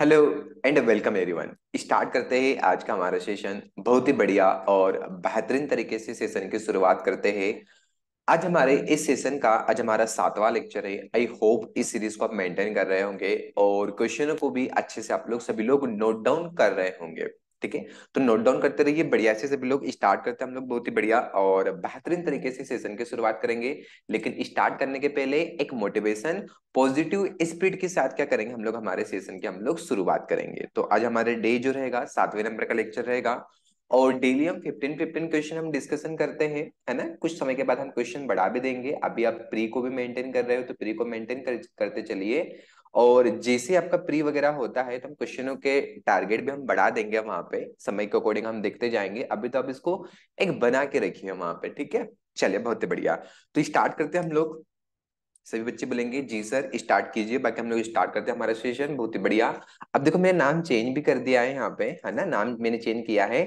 hello and welcome everyone start करते हैं आज का हमारा सेशन बहुत ही बढ़िया और बेहतरीन तरीके से सेशन की शुरुआत करते हैं आज हमारे इस सेशन का आज हमारा सातवां लेक्चर है आई होप इस सीरीज को आप मेंटेन कर रहे होंगे और क्वेश्चनों को भी अच्छे से आप लोग सभी लोग नोट डाउन कर रहे होंगे ठीक है तो नोट डाउन करते रहिए बढ़िया से सभी लोग स्टार्ट करते हैं हम लोग बहुत ही बढ़िया और बेहतरीन तरीके से सेशन की शुरुआत करेंगे लेकिन स्टार्ट करने के पहले एक मोटिवेशन पॉजिटिव स्पीड के साथ क्या करेंगे हम लोग हमारे सेशन की हम लोग शुरुआत करेंगे तो आज हमारे डे जो रहेगा सातवें नंबर का लेक्चर रहेगा और डेली हम फिफ्टीन फिफ्टीन क्वेश्चन हम डिस्कशन करते हैं है ना कुछ समय के बाद हम क्वेश्चन बढ़ा भी देंगे अभी आप प्री को भी मेंटेन कर रहे हो तो प्री को मेंटेन कर, करते चलिए और जैसे आपका प्री वगैरह होता है तो हम क्वेश्चनों के टारगेट भी हम बढ़ा देंगे वहां पे समय के अकॉर्डिंग हम देखते जाएंगे अभी तो आप इसको एक बना के रखिए वहां पे ठीक है चलिए बहुत ही बढ़िया तो स्टार्ट करते हैं हम लोग सभी बच्चे बोलेंगे जी सर स्टार्ट कीजिए बाकी हम लोग स्टार्ट करते हैं हमारा सेशन बहुत ही बढ़िया अब देखो मैंने नाम चेंज भी कर दिया है यहाँ पे है ना नाम मैंने चेंज किया है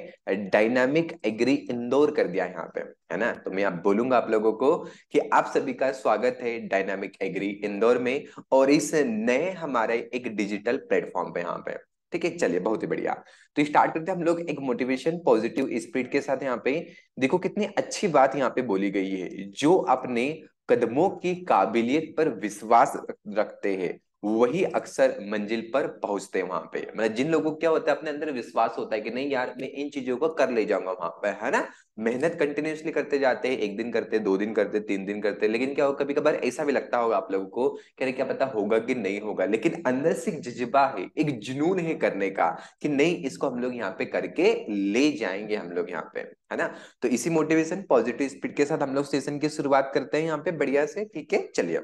डायनामिक एग्री इंदौर कर दिया है यहाँ पे है ना तो मैं आप बोलूंगा आप लोगों को कि आप सभी का स्वागत है डायनामिक एग्री इंदौर में और इस नए हमारे एक डिजिटल प्लेटफॉर्म पे यहाँ पे ठीक है चलिए बहुत ही बढ़िया तो स्टार्ट करते हैं हम लोग एक मोटिवेशन पॉजिटिव स्पीड के साथ यहाँ पे देखो कितनी अच्छी बात यहाँ पे बोली गई है जो अपने कदमों की काबिलियत पर विश्वास रखते हैं वही अक्सर मंजिल पर पहुंचते हैं वहां पे मतलब जिन लोगों को क्या होता है अपने अंदर विश्वास होता है कि नहीं यार मैं इन चीजों को कर ले जाऊंगा वहां पर है ना मेहनत कंटिन्यूसली करते जाते हैं एक दिन करते दो दिन करते तीन दिन करते लेकिन क्या हो कभी कभार ऐसा भी लगता होगा आप लोगों को कि क्या पता होगा कि नहीं होगा लेकिन अंदर से जज्बा है एक जुनून है करने का कि नहीं इसको हम लोग यहाँ पे करके ले जाएंगे हम लोग यहाँ पे है ना तो इसी मोटिवेशन पॉजिटिव स्पीड के साथ हम लोग सेशन की शुरुआत करते हैं यहाँ पे बढ़िया से ठीक है चलिए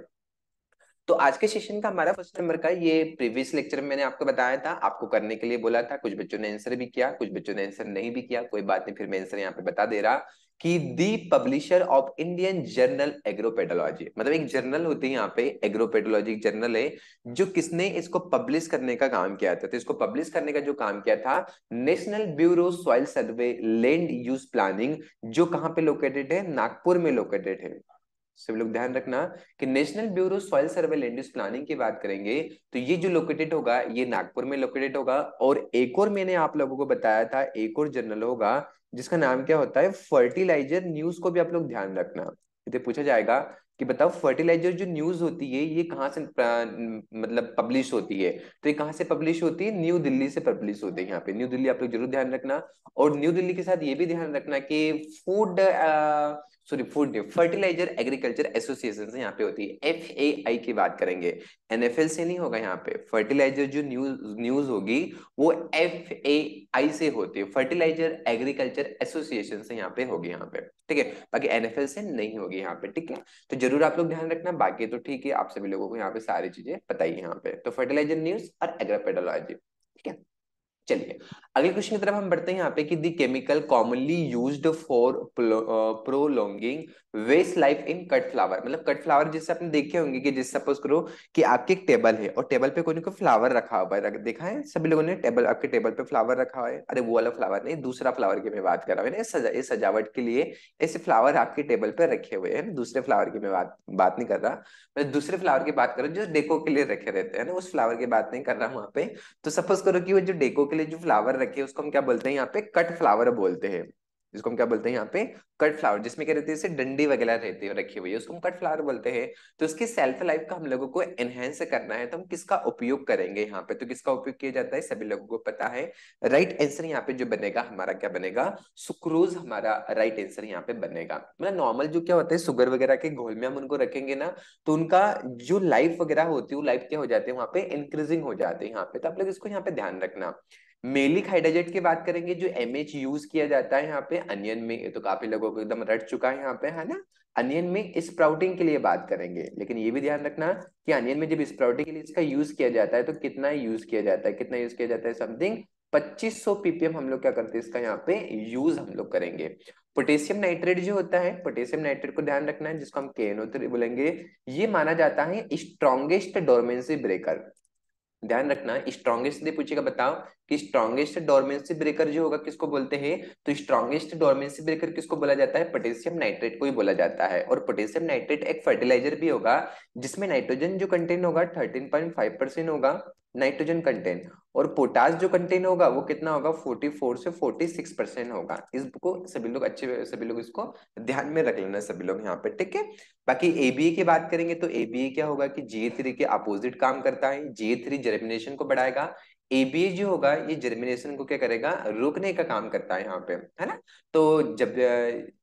तो आज के सेशन का हमारा फर्स्ट नंबर का ये प्रीवियस लेक्चर में मैंने आपको बताया था आपको करने के लिए बोला था कुछ बच्चों ने आंसर भी किया कुछ बच्चों ने आंसर नहीं भी किया कोई बात नहीं फिर मैं आंसर यहाँ पे बता दे रहा कि the publisher of Indian journal agropedology मतलब एक जर्नल होती है यहाँ पे एग्रोपेडोलॉजी जर्नल है जो किसने इसको पब्लिश करने का काम किया था तो इसको पब्लिश करने का जो काम किया था national bureau soil survey land use planning जो कहाँ पे लोकेटेड है नागपुर में लोकेटेड है सब लोग ध्यान रखना कि national bureau soil survey land use planning की बात करेंगे तो ये जो लोकेटेड होगा ये नागपुर में लोकेटेड होगा और एक और मैंने आप लोगों को बताया था एक और जर्नल होगा जिसका नाम क्या होता है फर्टिलाइजर न्यूज को भी आप लोग ध्यान रखना इसे पूछा जाएगा कि बताओ फर्टिलाइजर जो न्यूज होती है ये कहाँ से मतलब पब्लिश होती है तो ये कहाँ से पब्लिश होती है न्यू दिल्ली से पब्लिश होती है यहाँ पे न्यू दिल्ली आप लोग जरूर ध्यान रखना और न्यू दिल्ली के साथ ये भी ध्यान रखना कि food sorry food day fertiliser agriculture association से यहाँ पे होती है एफ ए आई की बात करेंगे एनएफएल से नहीं होगा यहाँ पे फर्टिलाइजर जो न्यूज न्यूज होगी वो एफ ए आई से होती है फर्टिलाइजर एग्रीकल्चर एसोसिएशन से यहाँ पे होगी यहाँ पे ठीक है बाकी एनएफएल से नहीं होगी यहाँ पे ठीक है तो जरूर आप लोग ध्यान रखना बाकी तो ठीक है आप सभी लोगों को यहाँ पे सारी चीजें बताइए यहाँ पे तो फर्टिलाइजर न्यूज और एग्रोपेडोलॉजी ठीक है चलिए अगले क्वेश्चन की तरफ हम बढ़ते हैं यहाँ पे कि the chemical commonly used for prolonging vase life in cut flower मतलब कट फ्लावर जिससे आपने देखे होंगे कि जिस सपोज करो कि आपके एक टेबल है और टेबल पे कोई ना कोई फ्लावर रखा हुआ है देखा है सभी लोगों ने टेबल आपके टेबल पे फ्लावर रखा हुआ है अरे वो वाला फ्लावर नहीं दूसरा फ्लावर की मैं बात कर रहा हूँ सजा, सजावट के लिए ऐसे फ्लावर आपके टेबल पे रखे हुए हैं दूसरे फ्लावर की मैं बात बात नहीं कर रहा मैं दूसरे फ्लावर की बात कर रहा हूँ जो डेको के लिए रखे रहते हैं ना उस फ्लावर की बात नहीं कर रहा हूँ पे तो सपोज करो कि वो जो डेको के लिए जो फ्लावर रखे उसको हम क्या बोलते हैं यहाँ पे कट फ्लावर बोलते हैं जिसको हम क्या बोलते हैं यहाँ पे कट फ्लावर जिसमें क्या रहती है डंडी वगैरह रहती है रखी हुई है उसको हम कट फ्लावर बोलते हैं तो उसकी सेल्फ लाइफ का हम लोगों को एनहेंस करना है तो हम किसका उपयोग करेंगे यहाँ पे तो किसका उपयोग किया जाता है सभी लोगों को पता है राइट आंसर यहाँ पे जो बनेगा हमारा क्या बनेगा सुक्रोज हमारा राइट आंसर यहाँ पे बनेगा मतलब नॉर्मल जो क्या होता है सुगर वगैरह के घोल में हम उनको रखेंगे ना तो उनका जो लाइफ वगैरह होती है वो लाइफ क्या हो जाती है वहाँ पे इंक्रीजिंग हो जाती है यहाँ पे तो आप लोग इसको यहाँ पे ध्यान रखना मेली हाइड्रोजेट की बात करेंगे जो एम यूज किया जाता है यहाँ पे अनियन में तो काफी लोगों को एकदम रट चुका है यहाँ पे है ना अनियन में स्प्राउटिंग के लिए बात करेंगे लेकिन ये भी ध्यान रखना कि अनियन में जब स्प्राउटिंग के लिए इसका यूज किया जाता है तो कितना यूज किया जाता है कितना यूज किया जाता है समथिंग 2500 सौ पीपीएम हम लोग क्या करते हैं इसका यहाँ पे यूज हम लोग करेंगे पोटेशियम नाइट्रेट जो होता है पोटेशियम नाइट्रेट को ध्यान रखना है जिसको हम के बोलेंगे ये माना जाता है स्ट्रॉन्गेस्ट डोरमेंसी ब्रेकर ध्यान रखना स्ट्रॉन्गेस्ट दे पूछेगा बताओ कि स्ट्रॉन्गेस्ट डोरमेंसी ब्रेकर जो होगा किसको बोलते हैं तो स्ट्रॉन्गेस्ट डोरमेंसी ब्रेकर किसको बोला जाता है पोटेशियम नाइट्रेट को ही बोला जाता है और पोटेशियम नाइट्रेट एक फर्टिलाइजर भी होगा जिसमें नाइट्रोजन जो कंटेंट होगा थर्टीन पॉइंट फाइव परसेंट होगा नाइट्रोजन कंटेंट और पोटास जो कंटेंट होगा वो कितना होगा 44 से 46 परसेंट होगा इसको सभी लोग अच्छे सभी लोग इसको ध्यान में रख लेना सभी लोग यहाँ पे ठीक है बाकी एबीए की बात करेंगे तो एबीए क्या होगा कि जीए थ्री के अपोजिट काम करता है जीए थ्री जर्मिनेशन को बढ़ाएगा ए बी जो होगा ये जर्मिनेशन को क्या करेगा रोकने का काम करता है यहाँ पे है ना तो जब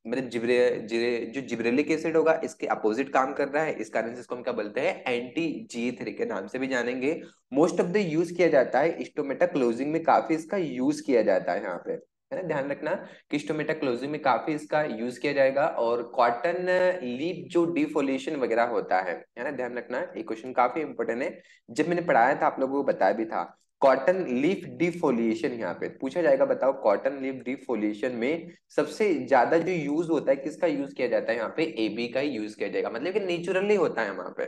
मतलब जिब्रे जिरे जो जिब्रेलिक एसिड होगा इसके अपोजिट काम कर रहा है इस कारण से इसको हम क्या बोलते हैं एंटी जी थ्री के नाम से भी जानेंगे मोस्ट ऑफ द यूज किया जाता है स्टोमेटा क्लोजिंग में काफी इसका यूज किया जाता है यहाँ पे है ना ध्यान रखना कि स्टोमेटा क्लोजिंग में काफी इसका यूज किया जाएगा और कॉटन लीप जो डिफोलेशन वगैरह होता है है ना ध्यान रखना ये क्वेश्चन काफी इंपॉर्टेंट है जब मैंने पढ़ाया था आप लोगों को बताया भी था कॉटन लीफ डिफोलिएशन यहाँ पे पूछा जाएगा बताओ कॉटन लीफ डिफोलिएशन में सबसे ज्यादा जो यूज होता है किसका यूज किया जाता है यहाँ पे एबी का ही यूज किया जाएगा मतलब कि नेचुरली होता है वहां पे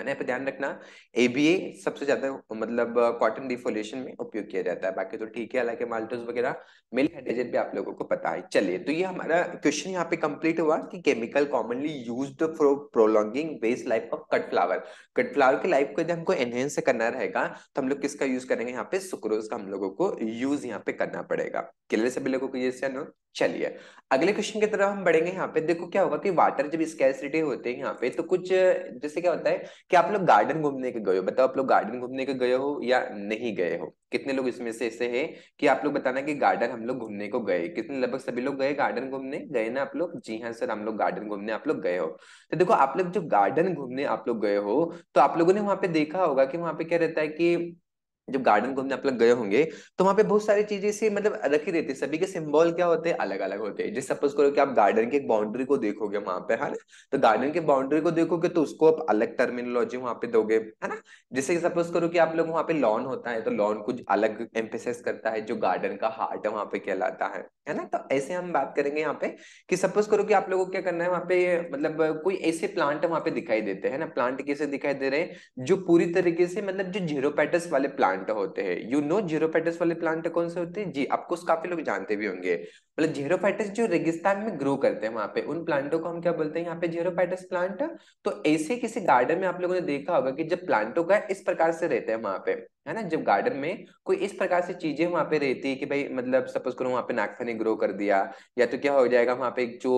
है ना यहाँ पे ध्यान रखना एबीए सबसे ज्यादा मतलब कॉटन डिफोलेशन में उपयोग किया जाता है बाकी तो ठीक है हालांकि माल्टोज वगैरह मिल हाइड्रोजन भी आप लोगों को पता है चलिए तो ये हमारा क्वेश्चन यहाँ पे कंप्लीट हुआ कि chemical commonly use for prolonging vase life of cut flower cut flower की लाइफ को यदि हमको एनहेंस करना रहेगा तो हम लोग किसका यूज करेंगे यहाँ पे सुक्रोज का हम लोगों को यूज यहाँ पे करना पड़ेगा क्लियर सभी लोगों को ये नो चलिए अगले क्वेश्चन की तरफ हम बढ़ेंगे यहाँ पे देखो क्या होगा कि वाटर जब स्कैसिटी होते हैं यहाँ पे तो कुछ जैसे क्या होता है कि आप लोग गार्डन घूमने के गए हो बताओ आप लोग गार्डन घूमने के गए हो या नहीं गए हो कितने लोग इसमें से ऐसे हैं कि आप लोग बताना कि गार्डन हम लोग घूमने को गए कितने लगभग सभी लोग गए गार्डन घूमने गए ना आप लोग जी हाँ सर हम लोग गार्डन घूमने आप लोग गए हो तो देखो आप लोग जब गार्डन घूमने आप लोग गए हो तो आप लोगों ने वहां पे देखा होगा कि वहां पे क्या रहता है कि जब गार्डन घूमने आप लोग गए होंगे तो वहाँ पे बहुत सारी चीजें से मतलब रखी रहती है सभी के सिंबल क्या होते हैं अलग अलग होते हैं जैसे सपोज करो कि आप गार्डन के बाउंड्री को देखोगे वहां पे है ना तो गार्डन के बाउंड्री को देखोगे तो उसको आप अलग टर्मिनोलॉजी वहां पे दोगे है ना जैसे सपोज करो कि आप लोग वहाँ पे लॉन होता है तो लॉन कुछ अलग एम्फेसाइज करता है जो गार्डन का हार्ट है वहाँ पे कहलाता है है ना तो ऐसे हम बात करेंगे यहाँ पे कि सपोज करो कि आप लोगों को क्या करना है वहाँ पे मतलब कोई ऐसे प्लांट वहाँ पे दिखाई देते हैं ना प्लांट कैसे दिखाई दे रहे हैं जो पूरी तरीके से मतलब जो जीरो पैटर्स वाले प्लांट प्लांट होते हैं यू नो पेटस वाले प्लांट कौन से होते हैं जी आपको काफी लोग जानते भी होंगे मतलब जेरोफाइटस जो रेगिस्तान में ग्रो करते हैं वहां पे उन प्लांटों को हम क्या बोलते हैं यहाँ पे जेरोफाइटस प्लांट तो ऐसे किसी गार्डन में आप लोगों ने देखा होगा कि जब प्लांटों का इस प्रकार से रहते हैं वहां पे है ना जब गार्डन में कोई इस प्रकार से चीजें वहां पे रहती है कि भाई मतलब सपोज करो वहां पे नागफनी ग्रो कर दिया या तो क्या हो जाएगा वहां पे जो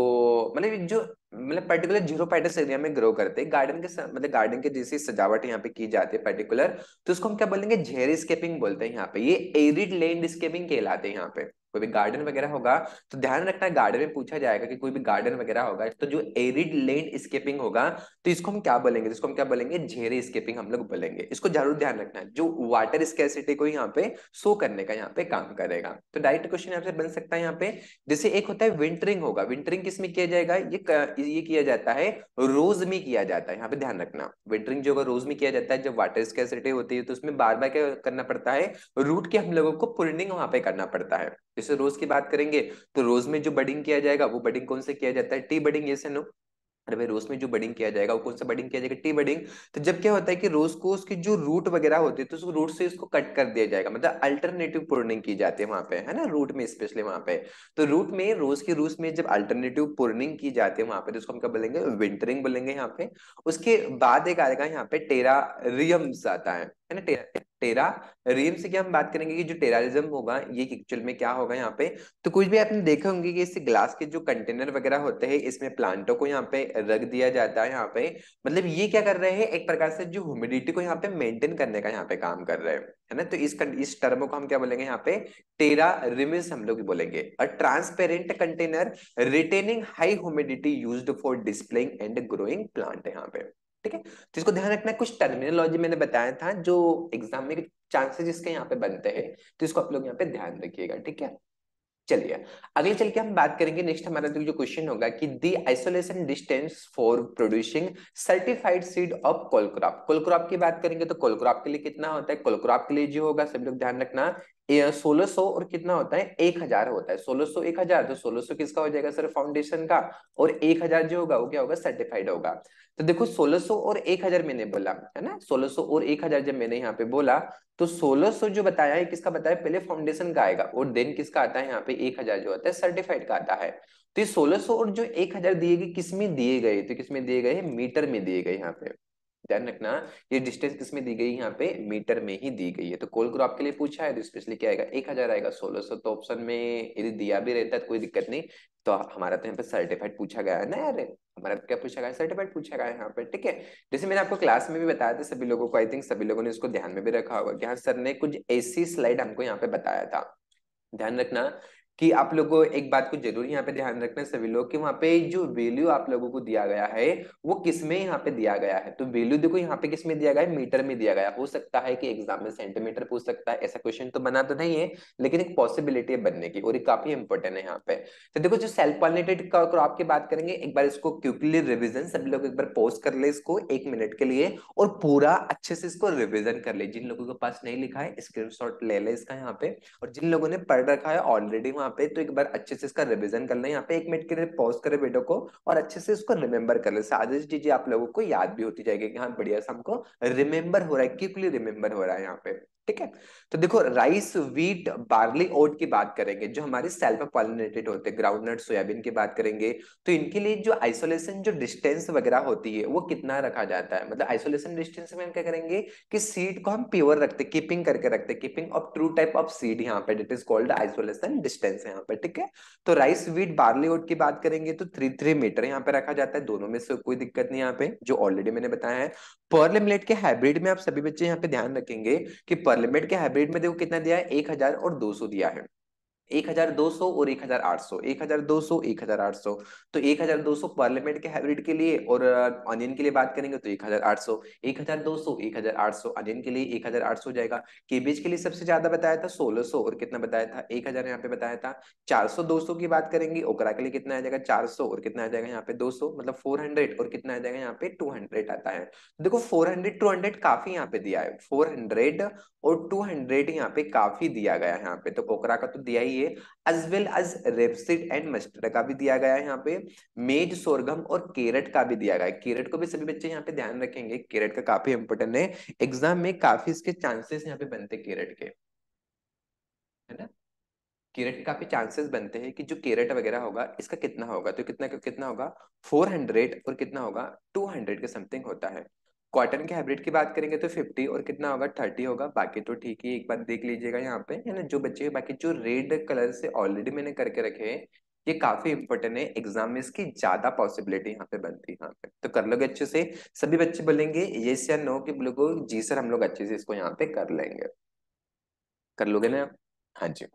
मतलब जो मतलब पर्टिकुलर जीरो पैटर्स एरिया में ग्रो करते हैं गार्डन के मतलब गार्डन के जैसी सजावट यहाँ पे की जाती है पर्टिकुलर तो उसको हम क्या बोलेंगे स्केपिंग बोलते हैं यहाँ पे ये एरिड लैंडस्केपिंग कहलाते हैं यहाँ पे कोई भी गार्डन वगैरह होगा तो ध्यान रखना है गार्डन में पूछा जाएगा कि कोई भी गार्डन वगैरह होगा तो जो एरिड लैंड स्केपिंग होगा तो इसको हम क्या बोलेंगे इसको हम क्या बोलेंगे झेरे स्केपिंग हम लोग बोलेंगे इसको जरूर ध्यान रखना है जो वाटर स्केसिटी को यहाँ पे शो करने का यहाँ पे काम करेगा तो डायरेक्ट क्वेश्चन यहाँ से बन सकता है यहाँ पे जैसे एक होता है विंटरिंग होगा विंटरिंग किसमें किया जाएगा ये ये किया जाता है रोज में किया जाता है यहाँ पे ध्यान रखना विंटरिंग जो होगा रोज में किया जाता है जब वाटर स्केसिटी होती है तो उसमें बार बार क्या करना पड़ता है रूट के हम लोगों को पुर्निंग वहां पे करना पड़ता है जैसे रोज की बात करेंगे तो रोज में जो बडिंग किया जाएगा वो बडिंग कौन से किया जाता है टी बडिंग ये नो अरे भाई रोज में जो बडिंग किया जाएगा वो कौन सा बडिंग किया जाएगा टी बडिंग तो जब क्या होता है कि रोज को उसकी जो रूट वगैरह होती है तो उसको रूट से इसको कट कर दिया जाएगा मतलब अल्टरनेटिव पुर्निंग की जाती है वहां पे है ना रूट में स्पेशली वहां पे तो रूट में रोज की रूट में जब अल्टरनेटिव पुर्निंग की जाती है वहां पे तो उसको हम क्या बोलेंगे विंटरिंग बोलेंगे यहाँ पे उसके बाद एक आएगा यहाँ पे टेरा रियम्स आता है है ना टेरा, टेरा रेम से क्या हम बात करेंगे कि जो टेरारिज्म होगा ये एक्चुअल में क्या होगा यहाँ पे तो कुछ भी आपने देखा होंगे कि इस ग्लास के जो कंटेनर वगैरह होते हैं इसमें प्लांटों को यहाँ पे रख दिया जाता है यहाँ पे मतलब ये क्या कर रहे हैं एक प्रकार से जो ह्यूमिडिटी को यहाँ पे मेंटेन करने का यहाँ पे काम कर रहे हैं है ना तो इस इस टर्म को हम क्या बोलेंगे यहाँ पे टेरा रिमिस हम लोग बोलेंगे और transparent container retaining high humidity used for displaying and growing plant यहाँ पे ठीक है तो इसको ध्यान रखना कुछ टर्मिनोलॉजी मैंने बताया था जो एग्जाम में चांसेस इसके यहाँ पे बनते हैं तो इसको आप लोग यहाँ पे ध्यान रखिएगा ठीक है चलिए अगले चल के हम बात करेंगे नेक्स्ट हमारा जो क्वेश्चन होगा कि the isolation distance for producing certified seed of cole crop cole crop की बात करेंगे तो कोलक्रॉप के लिए कितना होता है कोलक्रॉप के लिए जो होगा सब लोग ध्यान रखना सोलह सौ और कितना होता है एक हजार होता है सोलह सो एक हजार तो सोलह सो किसका हो जाएगा सर फाउंडेशन का और एक हजार जो होगा वो क्या होगा सर्टिफाइड होगा तो देखो सोलह सौ और एक हजार मैंने बोला है ना सोलह सौ और एक हजार जब मैंने यहाँ पे बोला तो सोलह सो जो बताया है किसका बताया पहले फाउंडेशन का आएगा और देन किसका आता है यहाँ पे एक हजार जो होता है सर्टिफाइड का आता है तो ये सोलह सौ और जो एक हजार दिए गए किसमें दिए गए तो किसमें दिए गए मीटर में दिए गए यहाँ पे ध्यान रखना ये डिस्टेंस किसमें दी गई यहाँ पे मीटर में ही दी गई है तो कोल ग्रुप आपके लिए पूछा है तो स्पेशली क्या आएगा एक हजार आएगा सोलह सौ तो ऑप्शन में यदि दिया भी रहता है तो कोई दिक्कत नहीं तो हमारा तो यहाँ पे सर्टिफाइड पूछा गया है ना यार हमारा क्या पूछा गया सर्टिफाइड पूछा गया है यहाँ पे ठीक है जैसे मैंने आपको क्लास में भी बताया था सभी लोगों को आई थिंक सभी लोगों ने इसको ध्यान में भी रखा होगा कि हाँ सर ने कुछ ऐसी स्लाइड हमको यहाँ पे बताया था ध्यान रखना कि आप लोगों को एक बात को जरूर यहाँ पे ध्यान रखना सभी लोग कि वहाँ पे जो वैल्यू आप लोगों को दिया गया है वो किस में यहाँ पे दिया गया है तो वैल्यू देखो यहाँ पे किस में दिया गया है मीटर में दिया गया हो सकता है कि एग्जाम में सेंटीमीटर पूछ सकता है ऐसा क्वेश्चन तो बना तो नहीं है लेकिन एक पॉसिबिलिटी है बनने की और काफी इंपॉर्टेंट है यहाँ पे तो देखो जो सेल्फ पॉलिनेटेड क्रॉप की बात करेंगे एक बार इसको क्विकली रिविजन सभी लोग एक बार पोस्ट कर ले इसको एक मिनट के लिए और पूरा अच्छे से इसको रिविजन कर ले जिन लोगों के पास नहीं लिखा है स्क्रीन ले ले इसका यहाँ पे और जिन लोगों ने पढ़ रखा है ऑलरेडी वहां पे तो एक बार अच्छे से इसका रिविजन कर लें यहाँ पे एक मिनट के लिए पॉज करें वीडियो को और अच्छे से इसको रिमेम्बर कर लें साजिश चीजें आप लोगों को याद भी होती जाएगी कि हाँ बढ़िया से हमको रिमेम्बर हो रहा है क्विकली रिमेम्बर हो रहा है यहाँ पे ठीक है तो देखो राइस वीट बार्ली ओट की बात करेंगे जो हमारे सेल्फ पॉलिनेटेड होते हैं ग्राउंडनट सोयाबीन की बात करेंगे तो इनके लिए जो आइसोलेशन जो डिस्टेंस वगैरह होती है वो कितना रखा जाता है मतलब आइसोलेशन डिस्टेंस में हम क्या करेंगे कि सीड को हम प्योर रखते कीपिंग करके रखते keeping of true type of seed यहाँ पे it is called isolation distance यहाँ पे ठीक है तो राइस वीट बार्ली ओट की बात करेंगे तो थ्री थ्री मीटर यहाँ पे रखा जाता है दोनों में से कोई दिक्कत नहीं यहाँ पे जो ऑलरेडी मैंने बताया है पर्ल मिलेट के हाइब्रिड में आप सभी बच्चे यहाँ पे ध्यान रखेंगे कि पर लिमिट के हाइब्रिड में देखो कितना दिया है एक हजार और दो सौ दिया है एक हजार दो सौ और एक हजार आठ सौ एक हजार दो सौ एक हजार आठ सौ तो एक हजार दो सौ पार्लियामेंट के हाइब्रिड के लिए और अनियन के लिए बात करेंगे तो एक हजार आठ सौ एक हजार दो सौ एक हजार आठ सौ अनियन के लिए एक हजार आठ सौ जाएगा केबीज के लिए सबसे ज्यादा बताया था सोलह सौ और कितना बताया था एक हजार यहाँ पे बताया था चार सौ दो सौ की बात करेंगे ओकरा के लिए कितना आ जाएगा चार सौ और कितना आ जाएगा यहाँ पे दो सौ मतलब फोर हंड्रेड और कितना आ जाएगा यहाँ पे टू हंड्रेड आता है देखो फोर हंड्रेड टू हंड्रेड काफी यहाँ पे दिया है फोर हंड्रेड और टू हंड्रेड यहाँ पे काफी दिया गया है यहाँ पे तो ओकरा का तो दिया ही चाहिए as well as rapeseed and mustard का भी दिया गया है यहाँ पे मेज सोरगम और केरट का भी दिया गया है केरट को भी सभी बच्चे यहाँ पे ध्यान रखेंगे केरट का काफी इंपॉर्टेंट है एग्जाम में काफी इसके चांसेस यहाँ पे बनते केरट के है ना केरट के काफी चांसेस बनते हैं कि जो केरट वगैरह होगा इसका कितना होगा तो कितना कितना होगा फोर हंड्रेड और कितना होगा टू हंड्रेड के समथिंग होता है कॉटन के हाइब्रिड की बात करेंगे तो फिफ्टी और कितना होगा थर्टी होगा बाकी तो ठीक ही एक बार देख लीजिएगा यहाँ पे है ना जो बच्चे बाकी जो रेड कलर से ऑलरेडी मैंने करके रखे हैं ये काफी इंपॉर्टेंट है एग्जाम में इसकी ज्यादा पॉसिबिलिटी यहाँ पे बनती है यहाँ पे तो कर लोगे अच्छे से सभी बच्चे बोलेंगे येस या नो कि लोगों जी सर हम लोग अच्छे से इसको यहाँ पे कर लेंगे कर लोगे ना हाँ जी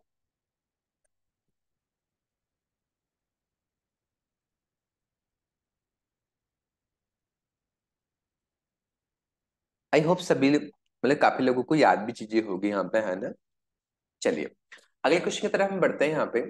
आई होप सभी मतलब काफी लोगों को याद भी चीजें होगी यहाँ पे है ना चलिए अगले क्वेश्चन की तरफ हम बढ़ते हैं यहाँ पे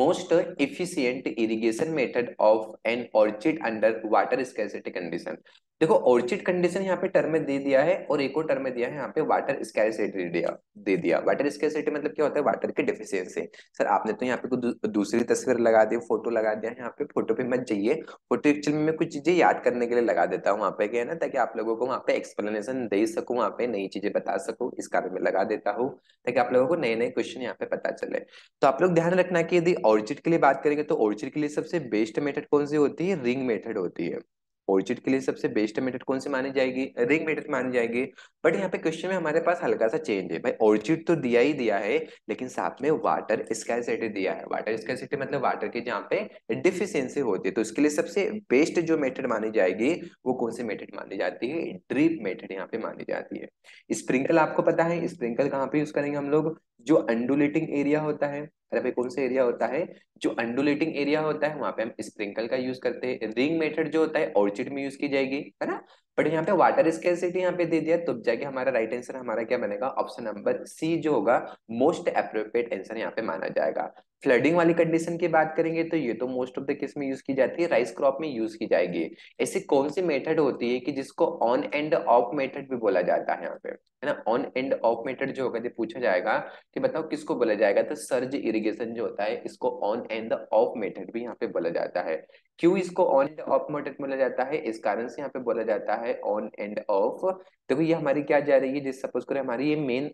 most efficient irrigation method of an orchid under water scarcity condition देखो ऑर्चिड कंडीशन यहाँ पे टर्म में दे दिया है और एक और टर्म में दिया है यहाँ पे वाटर स्कैरसिटी दिया दे दिया वाटर स्कैरसिटी मतलब क्या होता है वाटर की डिफिशियंसी सर आपने तो यहाँ पे दू, दूसरी तस्वीर लगा दी फोटो लगा दिया यहाँ पे फोटो पे मत जाइए फोटो एक्चुअली में कुछ चीजें याद करने के लिए लगा देता हूँ वहाँ पे क्या है ना ताकि आप लोगों को वहाँ पे एक्सप्लेनेशन दे सकूँ वहाँ पे नई चीजें बता सकूँ इस कारण में लगा देता हूँ ताकि आप लोगों को नए नए क्वेश्चन यहाँ पे पता चले तो आप लोग ध्यान रखना की यदि ऑर्चिड के लिए बात करेंगे तो ऑर्चिड के लिए सबसे बेस्ट मेथड कौन सी होती है रिंग मेथड होती है ऑर्चिड के लिए सबसे बेस्ट मेथड कौन सी मानी जाएगी रिंग मेथड मानी जाएगी बट यहाँ पे क्वेश्चन में हमारे पास हल्का सा चेंज है भाई ऑर्चिड तो दिया ही दिया है लेकिन साथ में वाटर स्कैसिटी दिया है वाटर स्कैसिटी मतलब वाटर की जहाँ पे डिफिशियंसी होती है तो इसके लिए सबसे बेस्ट जो मेथड मानी जाएगी वो कौन सी मेथड मानी जाती है ड्रीप मेथड यहाँ पे मानी जाती है स्प्रिंकल आपको पता है स्प्रिंकल कहाँ पे यूज करेंगे हम लोग जो अंडुलेटिंग एरिया होता है अरे भाई कौन सा एरिया होता है जो अंडुलेटिंग एरिया होता है वहां पे हम स्प्रिंकल का यूज करते हैं रिंग मेथड जो होता है ऑर्चिड में यूज की जाएगी है ना बट यहाँ पे वाटर स्केसिटी यहाँ पे दे दिया तो जाके हमारा राइट आंसर हमारा क्या बनेगा ऑप्शन नंबर सी जो होगा मोस्ट अप्रोप्रिएट आंसर यहाँ पे माना जाएगा फ्लडिंग वाली कंडीशन की बात करेंगे तो ये तो मोस्ट ऑफ द किस में यूज की जाती है राइस क्रॉप में यूज की जाएगी ऐसी कौन सी मेथड होती है कि जिसको ऑन एंड ऑफ मेथड भी बोला जाता है यहाँ पे है ना ऑन एंड ऑफ मेथड जो होगा पूछा जाएगा कि बताओ किसको बोला जाएगा तो सर्ज इरिगेशन जो होता है इसको ऑन एंड ऑफ मेथड भी यहाँ पे बोला जाता है क्यों इसको ऑन एंड ऑफ मोटिव बोला जाता है इस कारण से यहाँ पे बोला जाता है ऑन एंड ऑफ देखो ये हमारी क्या जा रही है जिस सपोज करें हमारी ये मेन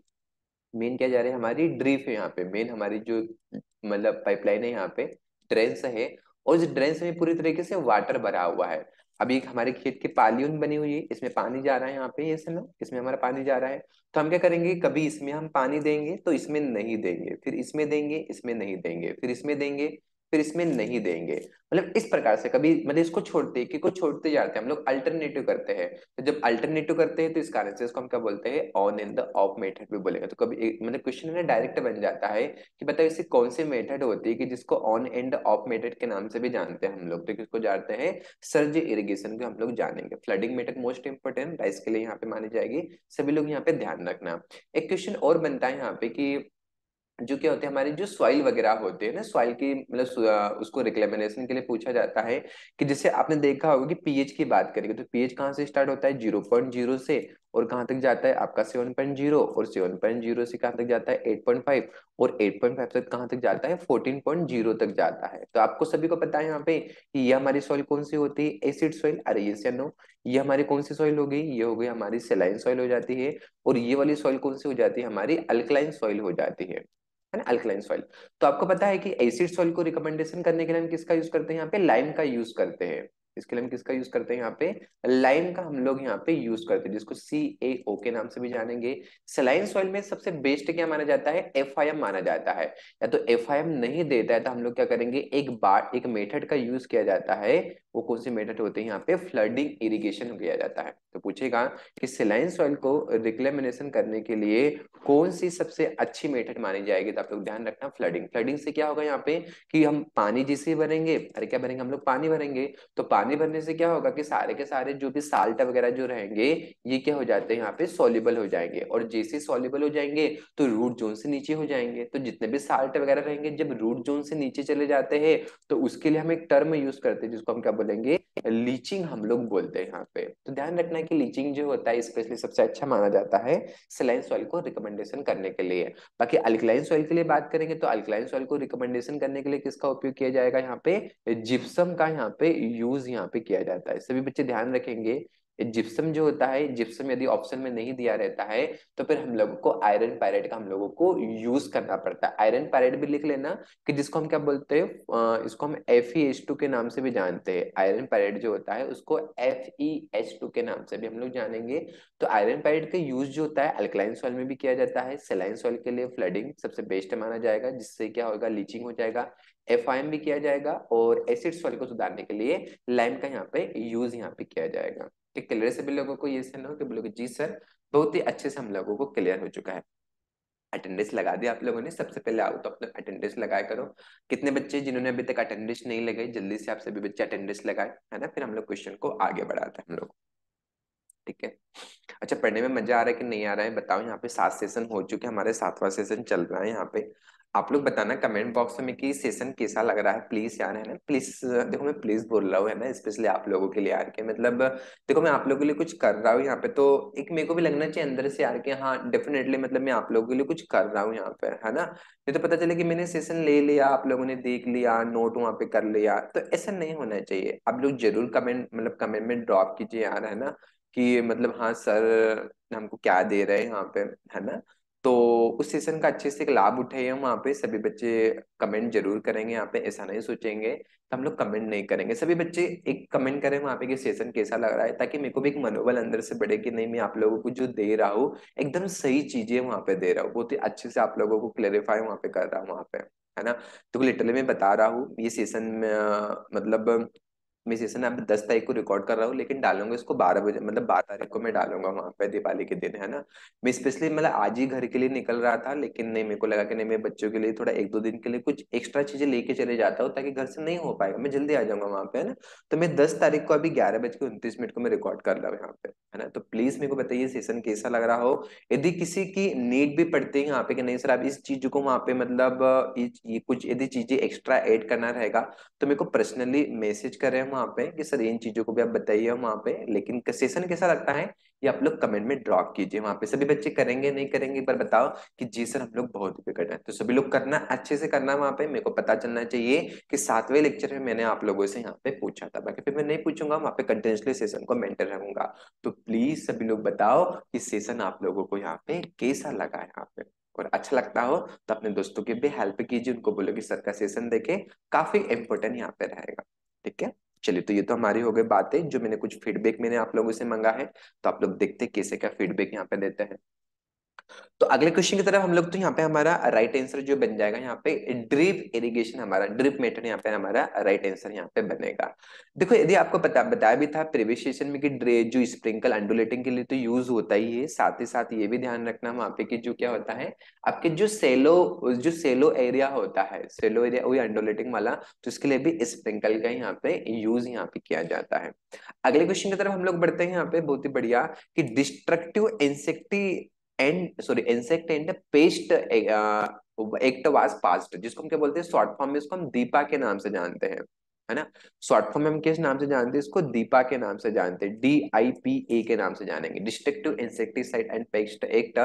मेन क्या जा रही है हमारी ड्रीफ है यहाँ पे मेन हमारी जो मतलब पाइपलाइन है यहाँ पे ड्रेन्स है और इस ड्रेन्स में पूरी तरीके से वाटर भरा हुआ है अभी एक हमारे खेत की पालियन बनी हुई है इसमें पानी जा रहा है यहाँ पे ये समय इसमें हमारा पानी जा रहा है तो हम क्या करेंगे कभी इसमें हम पानी देंगे तो इसमें नहीं देंगे फिर इसमें देंगे इसमें नहीं देंगे फिर इसमें देंगे फिर इसमें नहीं देंगे मतलब इस प्रकार से कभी मतलब इसको छोड़ते कि को छोड़ते जाते हैं हम लोग अल्टरनेटिव करते हैं तो जब अल्टरनेटिव करते हैं तो इस कारण से इसको हम क्या बोलते हैं on in the of method भी बोलेंगे तो कभी मतलब क्वेश्चन में डायरेक्ट बन जाता है कि बताओ इसे कौन सी मेथड होती है कि जिसको ऑन एंड ऑफ मेथड के नाम से भी जानते हैं हम लोग तो किसको जानते हैं सर्ज इरीगेशन को हम लोग जानेंगे flooding method most important rice के लिए यहाँ पे मानी जाएगी सभी लोग यहाँ पे ध्यान रखना एक क्वेश्चन और बनता है यहाँ पे की जो क्या होते हैं हमारे जो सॉइल वगैरह होते हैं ना सॉइल की मतलब उसको रिक्लेमिनेशन के लिए पूछा जाता है कि जैसे आपने देखा होगा कि पीएच की बात करेंगे तो पीएच कहाँ से स्टार्ट होता है जीरो पॉइंट जीरो से और कहाँ तक जाता है आपका सेवन पॉइंट जीरो और सेवन पॉइंट जीरो से कहाँ तक जाता है एट पॉइंट फाइव और एट पॉइंट फाइव तक कहाँ तक जाता है फोर्टीन पॉइंट जीरो तक जाता है तो आपको सभी को पता है यहाँ पे कि ये हमारी सॉइल कौन सी होती है एसिड सॉइल अरे ये नो ये हमारी कौन सी सॉइल हो गई ये हो गई हमारी सेलाइन सॉइल हो जाती है और ये वाली सॉइल कौन सी हो जाती है हमारी अल्कलाइन सॉइल हो जाती है एंड अल्कलाइन सॉइल तो आपको पता है कि एसिड सॉइल को रिकमेंडेशन करने के लिए हम किसका यूज करते हैं यहाँ पे लाइम का यूज करते हैं इसके लिए हम किसका यूज करते हैं यहाँ पे लाइम का हम लोग यहाँ पे यूज करते हैं जिसको सी ए ओ के नाम से भी जानेंगे सलाइन सॉइल में सबसे बेस्ट क्या माना जाता है एफ आई एम माना जाता है या तो एफ आई एम नहीं देता है तो हम लोग क्या करेंगे एक बार एक मेथड का यूज किया जाता है वो कौन से मेथड होते हैं यहाँ पे फ्लडिंग इरिगेशन किया जाता है तो पूछेगा कि सिलाइन सॉइल को रिक्लेमिनेशन करने के लिए कौन सी सबसे अच्छी मेथड मानी जाएगी तो आप लोग ध्यान रखना फ्लडिंग फ्लडिंग से क्या होगा यहाँ पे कि हम पानी जिसे भरेंगे अरे क्या भरेंगे हम लोग पानी भरेंगे तो पानी भरने से क्या होगा कि सारे के सारे जो भी साल्ट वगैरह जो रहेंगे ये क्या हो जाते हैं यहाँ पे सोल्यूबल हो जाएंगे और जैसे सोल्यूबल हो जाएंगे तो रूट जोन से नीचे हो जाएंगे तो जितने भी साल्ट वगैरह रहेंगे जब रूट जोन से नीचे चले जाते हैं तो उसके लिए हम एक टर्म यूज करते हैं जिसको हम क्या बोलेंगे लीचिंग हम लोग बोलते हैं यहाँ पे तो ध्यान रखना कि लीचिंग जो होता है स्पेशली सबसे अच्छा माना जाता है सिलाइन सॉइल को रिकमेंडेशन करने के लिए बाकी अल्कलाइन सॉइल के लिए बात करेंगे तो अल्कलाइन सॉइल को रिकमेंडेशन करने के लिए किसका उपयोग किया जाएगा यहाँ पे जिप्सम का यहाँ पे यूज यहाँ पे किया जाता है सभी बच्चे ध्यान रखेंगे जिप्सम जो होता है जिप्सम यदि ऑप्शन में नहीं दिया रहता है तो फिर हम लोगों को आयरन पैरेट का हम लोगों को यूज करना पड़ता है आयरन पैरेट भी लिख लेना कि जिसको हम क्या बोलते हैं इसको हम एफ ई एच टू के नाम से भी जानते हैं आयरन पैरेट जो होता है उसको एफ ई एच टू के नाम से भी हम लोग जानेंगे तो आयरन पैरेट का यूज जो होता है अल्कलाइन सॉइल में भी किया जाता है सेलाइन सॉइल के लिए फ्लडिंग सबसे बेस्ट माना जाएगा जिससे क्या होगा लीचिंग हो जाएगा एफ आई एम भी किया जाएगा और एसिड सॉइल को सुधारने के लिए लाइम का यहाँ पे यूज यहाँ पे किया जाएगा ठीक क्लियर से भी लोगों को ये सर हो कि बोलोगे जी सर बहुत ही अच्छे से हम लोगों को क्लियर हो चुका है अटेंडेंस लगा दिया आप लोगों ने सबसे पहले आओ तो अपने अटेंडेंस लगाया करो कितने बच्चे जिन्होंने अभी तक अटेंडेंस नहीं लगाए जल्दी से आप सभी बच्चे अटेंडेंस लगाए है ना फिर हम लोग क्वेश्चन को आगे बढ़ाते हैं हम लोग ठीक है अच्छा पढ़ने में मजा आ रहा है कि नहीं आ रहा है बताओ यहाँ पे सात सेशन हो चुके हैं हमारे सातवां सेशन चल रहा है यहाँ पे आप लोग बताना कमेंट बॉक्स में कि सेशन कैसा लग रहा है प्लीज यार है ना प्लीज देखो मैं प्लीज बोल रहा हूँ स्पेशली आप लोगों के लिए यार के मतलब देखो मैं आप लोगों के लिए कुछ कर रहा हूँ यहाँ पे तो एक मेरे को भी लगना चाहिए अंदर से यार के हाँ डेफिनेटली मतलब मैं आप लोगों के लिए कुछ कर रहा हूँ यहाँ पे है ना ये तो पता चले कि मैंने सेशन ले लिया आप लोगों ने देख लिया नोट वहाँ पे कर लिया तो ऐसा नहीं होना चाहिए आप लोग जरूर कमेंट मतलब कमेंट में ड्रॉप कीजिए यार है ना कि मतलब हाँ सर हमको क्या दे रहे हैं यहाँ पे है ना तो उस सेशन का अच्छे से लाभ उठाइए हम वहाँ पे सभी बच्चे कमेंट जरूर करेंगे यहाँ पे ऐसा नहीं सोचेंगे तो हम लोग कमेंट नहीं करेंगे सभी बच्चे एक कमेंट करें वहाँ पे कि सेशन कैसा लग रहा है ताकि मेरे को भी एक मनोबल अंदर से बढ़े कि नहीं मैं आप लोगों को जो दे रहा हूँ एकदम सही चीजें वहाँ पे दे रहा हूँ बहुत ही अच्छे से आप लोगों को क्लेरिफाई वहाँ पे कर रहा हूँ वहाँ पे है ना तो लिटरली मैं बता रहा हूँ ये सेशन में मतलब मैं सेशन अब दस तारीख को रिकॉर्ड कर रहा हूँ लेकिन डालूंगा इसको बारह बजे मतलब बारह तारीख को मैं डालूंगा वहां पे दिवाली के दिन है ना मैं स्पेशली मतलब आज ही घर के लिए निकल रहा था लेकिन नहीं मेरे को लगा कि नहीं मैं बच्चों के लिए थोड़ा एक दो दिन के लिए कुछ एक्स्ट्रा चीजें लेके चले जाता हूँ ताकि घर से नहीं हो पाएगा मैं जल्दी आ जाऊंगा वहां पे है ना तो मैं दस तारीख को अभी ग्यारह बज के उनतीस मिनट को मैं रिकॉर्ड कर रहा हूँ यहाँ पे है ना तो प्लीज मेरे को बताइए सेशन कैसा लग रहा हो यदि किसी की नीड भी पड़ती है यहाँ पे कि नहीं सर आप इस चीज को वहाँ पे मतलब ये कुछ यदि चीजें एक्स्ट्रा एड करना रहेगा तो मेरे को पर्सनली मैसेज करें वहां पे कि सर इन चीजों को भी आप बताइए वहां पे लेकिन सेशन कैसा लगता है ये आप लोग कमेंट में ड्रॉप कीजिए वहां पे सभी बच्चे करेंगे नहीं करेंगे एक बार बताओ कि जी सर हम लोग बहुत बिगड़ रहे हैं तो सभी लोग करना अच्छे से करना वहां पे मेरे को पता चलना चाहिए कि सातवें लेक्चर में मैंने आप लोगों से यहाँ पे पूछा था बाकी फिर मैं नहीं पूछूंगा वहां पे कंटिन्यूसली सेशन को मेंटेन रहूंगा तो प्लीज सभी लोग बताओ कि सेशन आप लोगों को यहाँ पे कैसा लगा यहाँ पे और अच्छा लगता हो तो अपने दोस्तों की भी हेल्प कीजिए उनको बोलो कि सर का सेशन देखे काफी इंपॉर्टेंट यहाँ पे रहेगा ठीक है चलिए तो ये तो हमारी हो गई बातें जो मैंने कुछ फीडबैक मैंने आप लोगों से मंगा है तो आप लोग देखते कैसे क्या फीडबैक यहाँ पे देते हैं तो अगले क्वेश्चन की तरफ हम लोग तो यहाँ पे हमारा राइट आंसर जो बन जाएगा यहाँ पे ड्रिप इरिगेशन हमारा ड्रिप मेथड यहाँ पे हमारा राइट आंसर यहाँ पे बनेगा देखो यदि आपको पता बताया भी था प्रीवियस सेशन में कि ड्रे जो स्प्रिंकल अंडुलेटिंग के लिए तो यूज होता ही है साथ ही साथ ये भी ध्यान रखना वहां पे की जो क्या होता है आपके जो सेलो जो सेलो एरिया होता है सेलो एरिया वही अंडुलेटिंग वाला तो इसके लिए भी स्प्रिंकल का यहाँ पे यूज यहाँ पे किया जाता है अगले क्वेश्चन की तरफ हम लोग बढ़ते हैं यहाँ पे बहुत ही बढ़िया कि destructive insecti and sorry insect and pest act was passed जिसको हम क्या बोलते हैं शॉर्ट फॉर्म में इसको हम दीपा के नाम से जानते हैं है ना शॉर्ट फॉर्म में हम किस नाम से जानते हैं इसको दीपा के नाम से जानते हैं डी आई पी ए के नाम से जानेंगे destructive insecticide and pest act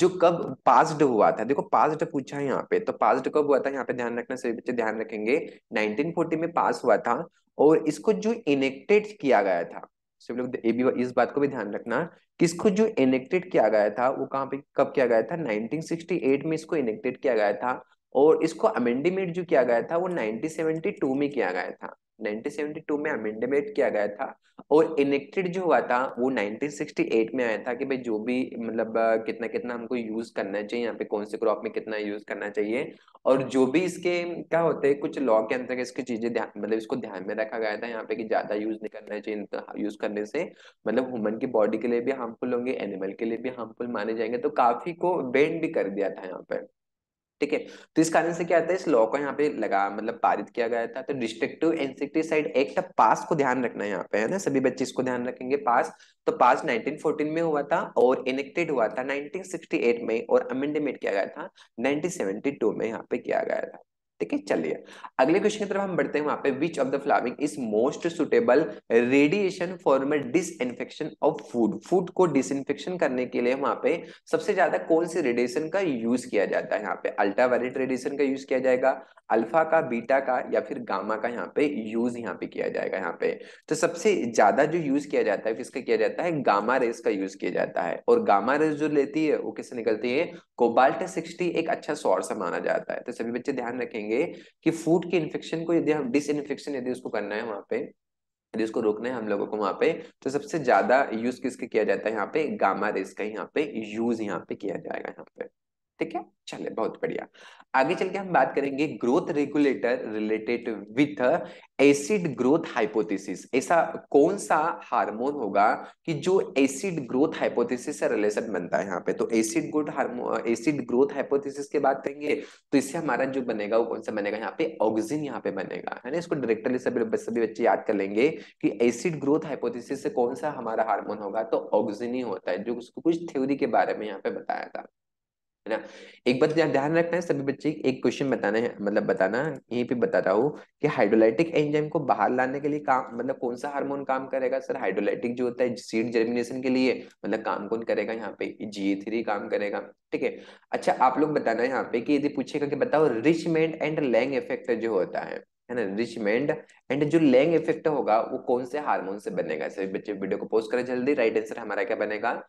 जो कब पास्ड हुआ था देखो पास्ड पूछा है यहाँ पे तो पास्ड कब हुआ था यहाँ पे ध्यान रखना सभी बच्चे ध्यान रखेंगे 1940 में पास हुआ था और इसको जो इनेक्टेड किया गया था लोग ए इस बात को भी ध्यान रखना किसको जो इनेक्टेड किया गया था वो कहाँ पे कब किया गया था 1968 में इसको इनेक्टेड किया गया था और इसको अमेंडिमेंट जो किया गया था वो 1972 में किया गया था 1972 में अमेंडमेंट किया गया था और इनेक्टेड जो हुआ था वो 1968 में आया था कि भाई जो भी मतलब कितना कितना हमको यूज करना चाहिए यहाँ पे कौन से क्रॉप में कितना यूज करना चाहिए और जो भी इसके क्या होते हैं कुछ लॉ के अंतर्गत इसकी चीजें मतलब इसको ध्यान में रखा गया था यहाँ पे कि ज्यादा यूज नहीं करना चाहिए यूज करने से मतलब ह्यूमन की बॉडी के लिए भी हार्मफुल होंगे एनिमल के लिए भी हार्मफुल माने जाएंगे तो काफी को बैंड भी कर दिया था यहाँ पे ठीक है तो इस कारण से क्या आता है इस लॉ को यहाँ पे लगा मतलब पारित किया गया था तो डिस्ट्रिक्टिव इंसेक्टिसाइड एक्ट पास को ध्यान रखना है यहाँ पे है ना सभी बच्चे इसको ध्यान रखेंगे पास तो पास 1914 में हुआ था और इनेक्टेड हुआ था 1968 में और अमेंडमेंट किया गया था 1972 में यहाँ पे किया गया था ठीक है चलिए अगले क्वेश्चन की तरफ हम बढ़ते हैं वहां पे which of the following is most suitable radiation for में डिस ऑफ फूड फूड को डिस करने के लिए वहां पे सबसे ज्यादा कौन से रेडिएशन का यूज किया जाता है यहाँ पे अल्ट्रावायलेट रेडिएशन का यूज किया जाएगा अल्फा का बीटा का या फिर गामा का यहाँ पे यूज यहाँ पे किया जाएगा यहाँ पे तो सबसे ज्यादा जो यूज किया जाता है किसका किया जाता है गामा रेस का यूज किया जाता है और गामा रेस जो लेती है वो किससे निकलती है कोबाल्ट सिक्सटी एक अच्छा सोर्स माना जाता है तो सभी बच्चे ध्यान रखें देखेंगे कि फूड के इन्फेक्शन को यदि हम डिस इन्फेक्शन यदि उसको करना है वहां पे यदि उसको रोकना है हम लोगों को वहां पे तो सबसे ज्यादा यूज किसके किया जाता है यहाँ पे गामा रेस का यहाँ पे यूज यहाँ पे किया जाएगा यहाँ पे ठीक है चले बहुत बढ़िया आगे चल के हम बात करेंगे growth regulator related with acid growth hypothesis ऐसा कौन सा हार्मोन होगा कि जो एसिड ग्रोथ हाइपोथेसिस से रिलेशन बनता है यहाँ पे तो acid good hormone acid growth hypothesis की बात करेंगे तो इससे हमारा जो बनेगा वो कौन सा बनेगा यहाँ पे ऑक्सिन यहाँ पे बनेगा है ना इसको डायरेक्टली सभी सभी बच्चे याद कर लेंगे कि एसिड ग्रोथ हाइपोथेसिस से कौन सा हमारा हार्मोन होगा तो ऑक्सिन ही होता है जो उसको कुछ थ्योरी के बारे में यहाँ पे बताया था है ना एक बात ध्यान रखना है सभी बच्चे एक क्वेश्चन बताना है मतलब बताना यहीं पे रहा हूँ कि हाइड्रोलाइटिक एंजाइम को बाहर लाने के लिए काम मतलब कौन सा हार्मोन काम करेगा सर हाइड्रोलाइटिक जो होता है सीड जर्मिनेशन के लिए मतलब काम कौन करेगा यहाँ पे जी थ्री काम करेगा ठीक है अच्छा आप लोग बताना है यहाँ पे कि यदि पूछेगा कि बताओ रिचमेंट एंड लैंग इफेक्ट जो होता है है ना एंड जो लैंग इफेक्ट होगा वो कौन से हार्मोन से बनेगा सभी बच्चे वीडियो को पोस्ट करें जल्दी राइट आंसर हमारा क्या बनेगा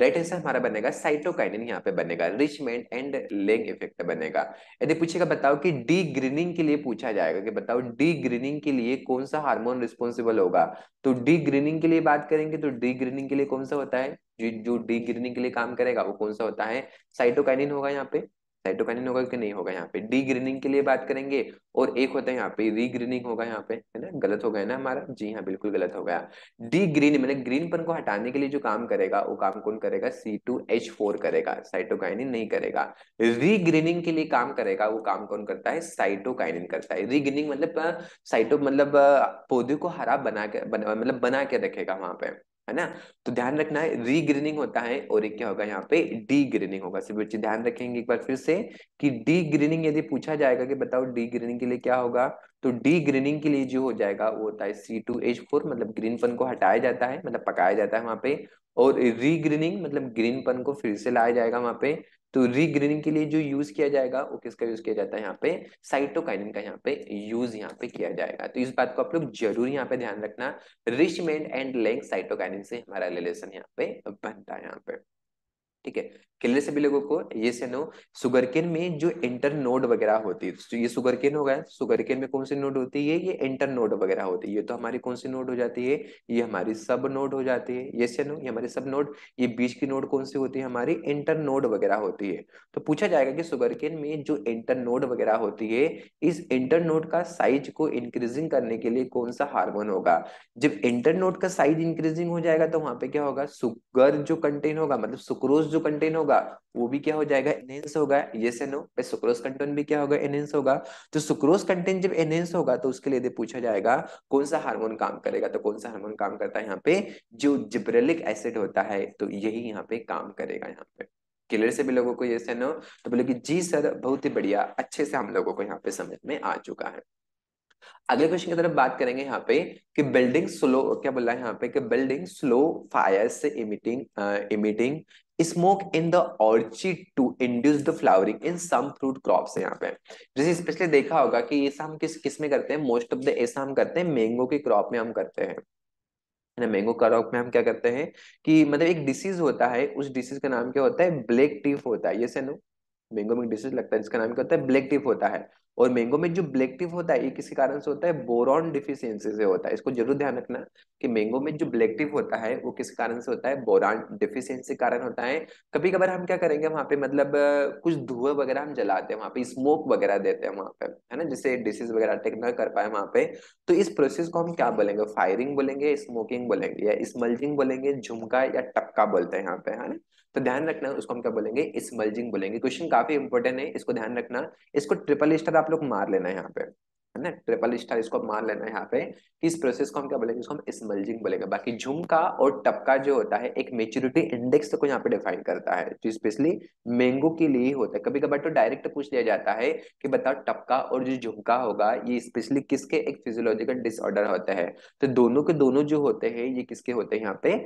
राइट आंसर हमारा बनेगा साइटोकाइन यहाँ पे बनेगा रिचमेंट एंड लेंग इफेक्ट बनेगा यदि पूछेगा बताओ कि डी ग्रीनिंग के लिए पूछा जाएगा कि बताओ डी ग्रीनिंग के लिए कौन सा हार्मोन रिस्पॉन्सिबल होगा तो डी ग्रीनिंग के लिए बात करेंगे तो डी ग्रीनिंग के लिए कौन सा होता है जो जो डी ग्रीनिंग के लिए काम करेगा वो कौन सा होता है साइटोकाइनिन होगा यहाँ पे साइटोकाइनिन होगा कि नहीं होगा यहाँ पे डी ग्रीनिंग के लिए बात करेंगे और एक होता है यहाँ पे री ग्रीनिंग होगा यहाँ पे है ना गलत हो गया ना हमारा जी हाँ बिल्कुल गलत हो गया डी ग्रीन मैंने ग्रीनपन को हटाने के लिए जो काम करेगा वो काम कौन करेगा सी टू एच फोर करेगा साइटोकाइनिन नहीं करेगा री ग्रीनिंग के लिए काम करेगा वो काम कौन करता है साइटोकाइनिन करता है री ग्रीनिंग मतलब साइटो मतलब पौधे को हरा बना के बन, मतलब बना के रखेगा वहां पे है ना तो ध्यान रखना है रीग्रीनिंग होता है और एक क्या होगा यहाँ पे डी ग्रीनिंग होगा सिर्फ बच्चे ध्यान रखेंगे एक बार फिर से कि डी ग्रीनिंग यदि पूछा जाएगा कि बताओ डी ग्रीनिंग के लिए क्या होगा तो डी ग्रीनिंग के लिए जो हो जाएगा वो होता है सी टू एच फोर मतलब ग्रीन पन को हटाया जाता है मतलब पकाया जाता है वहां पे और री ग्रीनिंग मतलब ग्रीन पन को फिर से लाया जाएगा वहां पे तो री ग्रीनिंग के लिए जो यूज किया जाएगा वो किसका यूज किया जाता है यहाँ पे साइटोकाइनिन का यहाँ पे यूज यहाँ पे किया जाएगा तो इस बात को आप लोग जरूर यहाँ पे ध्यान रखना रिचमेंट एंड लेंग साइटोकाइनिन से हमारा रिलेशन यहाँ पे बनता है यहाँ पे ठीक है क्लियर सभी लोगों को ये से नो सुगरकेन में जो इंटर नोड वगैरह होती है तो ये सुगरकेन हो गया सुगरकेन में कौन सी नोड होती है ये इंटर नोड वगैरह होती है ये तो हमारी कौन सी नोड हो जाती है ये हमारी सब नोड हो जाती है ये से नो ये हमारी सब नोड ये बीच की नोड कौन सी होती है हमारी इंटर नोड वगैरह होती है तो पूछा जाएगा कि सुगरकेन में जो इंटर नोड वगैरह होती है इस इंटर नोड का साइज को इंक्रीजिंग करने के लिए कौन सा हार्मोन होगा जब इंटर नोड का साइज इंक्रीजिंग हो जाएगा तो वहां पे क्या होगा सुगर जो कंटेन होगा मतलब सुक्रोज जो कंटेन होगा वो भी क्या हो जाएगा एनहेंस होगा ये से नो पे सुक्रोज कंटेन भी क्या होगा एनहेंस होगा तो सुक्रोज कंटेन जब एनहेंस होगा तो उसके लिए पूछा जाएगा कौन सा हार्मोन काम करेगा तो कौन सा हार्मोन काम करता है यहाँ पे जो जिब्रेलिक एसिड होता है तो यही यहाँ पे काम करेगा यहाँ पे क्लियर से भी लोगों को ये से नो तो बोले कि जी सर बहुत ही बढ़िया अच्छे से हम लोगों को यहाँ पे समझ में आ चुका है अगले क्वेश्चन की तरफ बात करेंगे यहाँ पे कि बिल्डिंग स्लो क्या बोला है यहाँ पे कि बिल्डिंग स्लो फायर से emitting emitting smoke in the orchard to induce the flowering in some fruit crop है यहाँ पे जैसे स्पेशली देखा होगा कि ऐसा हम किस किस में करते हैं मोस्ट ऑफ द ऐसा हम करते हैं मैंगो के क्रॉप में हम करते हैं मैंगो क्रॉप में हम क्या करते हैं कि मतलब एक डिसीज होता है उस डिसीज का नाम क्या होता है ब्लैक टीफ होता है ये से नो मैंगो में डिसीज लगता है जिसका नाम क्या होता है ब्लैक टिप होता है और मैंगो में जो ब्लैक टिप होता है ये किसी कारण से होता है बोरॉन डिफिशियंसी से होता है इसको जरूर ध्यान रखना कि मैंगो में जो ब्लैक टिप होता है वो किस कारण से होता है बोरॉन डिफिशियंसी कारण होता है कभी कभार हम क्या करेंगे वहाँ पे मतलब कुछ धुआं वगैरह हम जलाते हैं वहाँ पे स्मोक वगैरह देते हैं वहाँ पे है ना जिससे डिसीज वगैरह अटैक न कर पाए वहाँ पे तो इस प्रोसेस को हम क्या बोलेंगे फायरिंग बोलेंगे स्मोकिंग बोलेंगे या स्मल्जिंग बोलेंगे झुमका या टपका बोलते हैं यहाँ पे है ना तो ध्यान रखना उसको हम क्या बोलेंगे स्मल्जिंग बोलेंगे क्वेश्चन काफी इंपॉर्टेंट है इसको ध्यान रखना इसको ट्रिपल स्टार आप लोग मार लेना है यहाँ पे है ना ट्रिपल स्टार इसको मान लेना है यहाँ पे इस प्रोसेस को हम क्या बोलेंगे इसको हम स्मल्जिंग बोलेंगे बाकी झुमका और टपका जो होता है एक मेच्योरिटी इंडेक्स को यहाँ पे डिफाइन करता है जो स्पेशली मैंगो के लिए होता है कभी कभार तो डायरेक्ट पूछ लिया जाता है कि बताओ टपका और जो झुमका होगा ये स्पेशली किसके एक फिजियोलॉजिकल डिसऑर्डर होता है तो दोनों के दोनों जो होते हैं ये किसके होते हैं यहाँ पे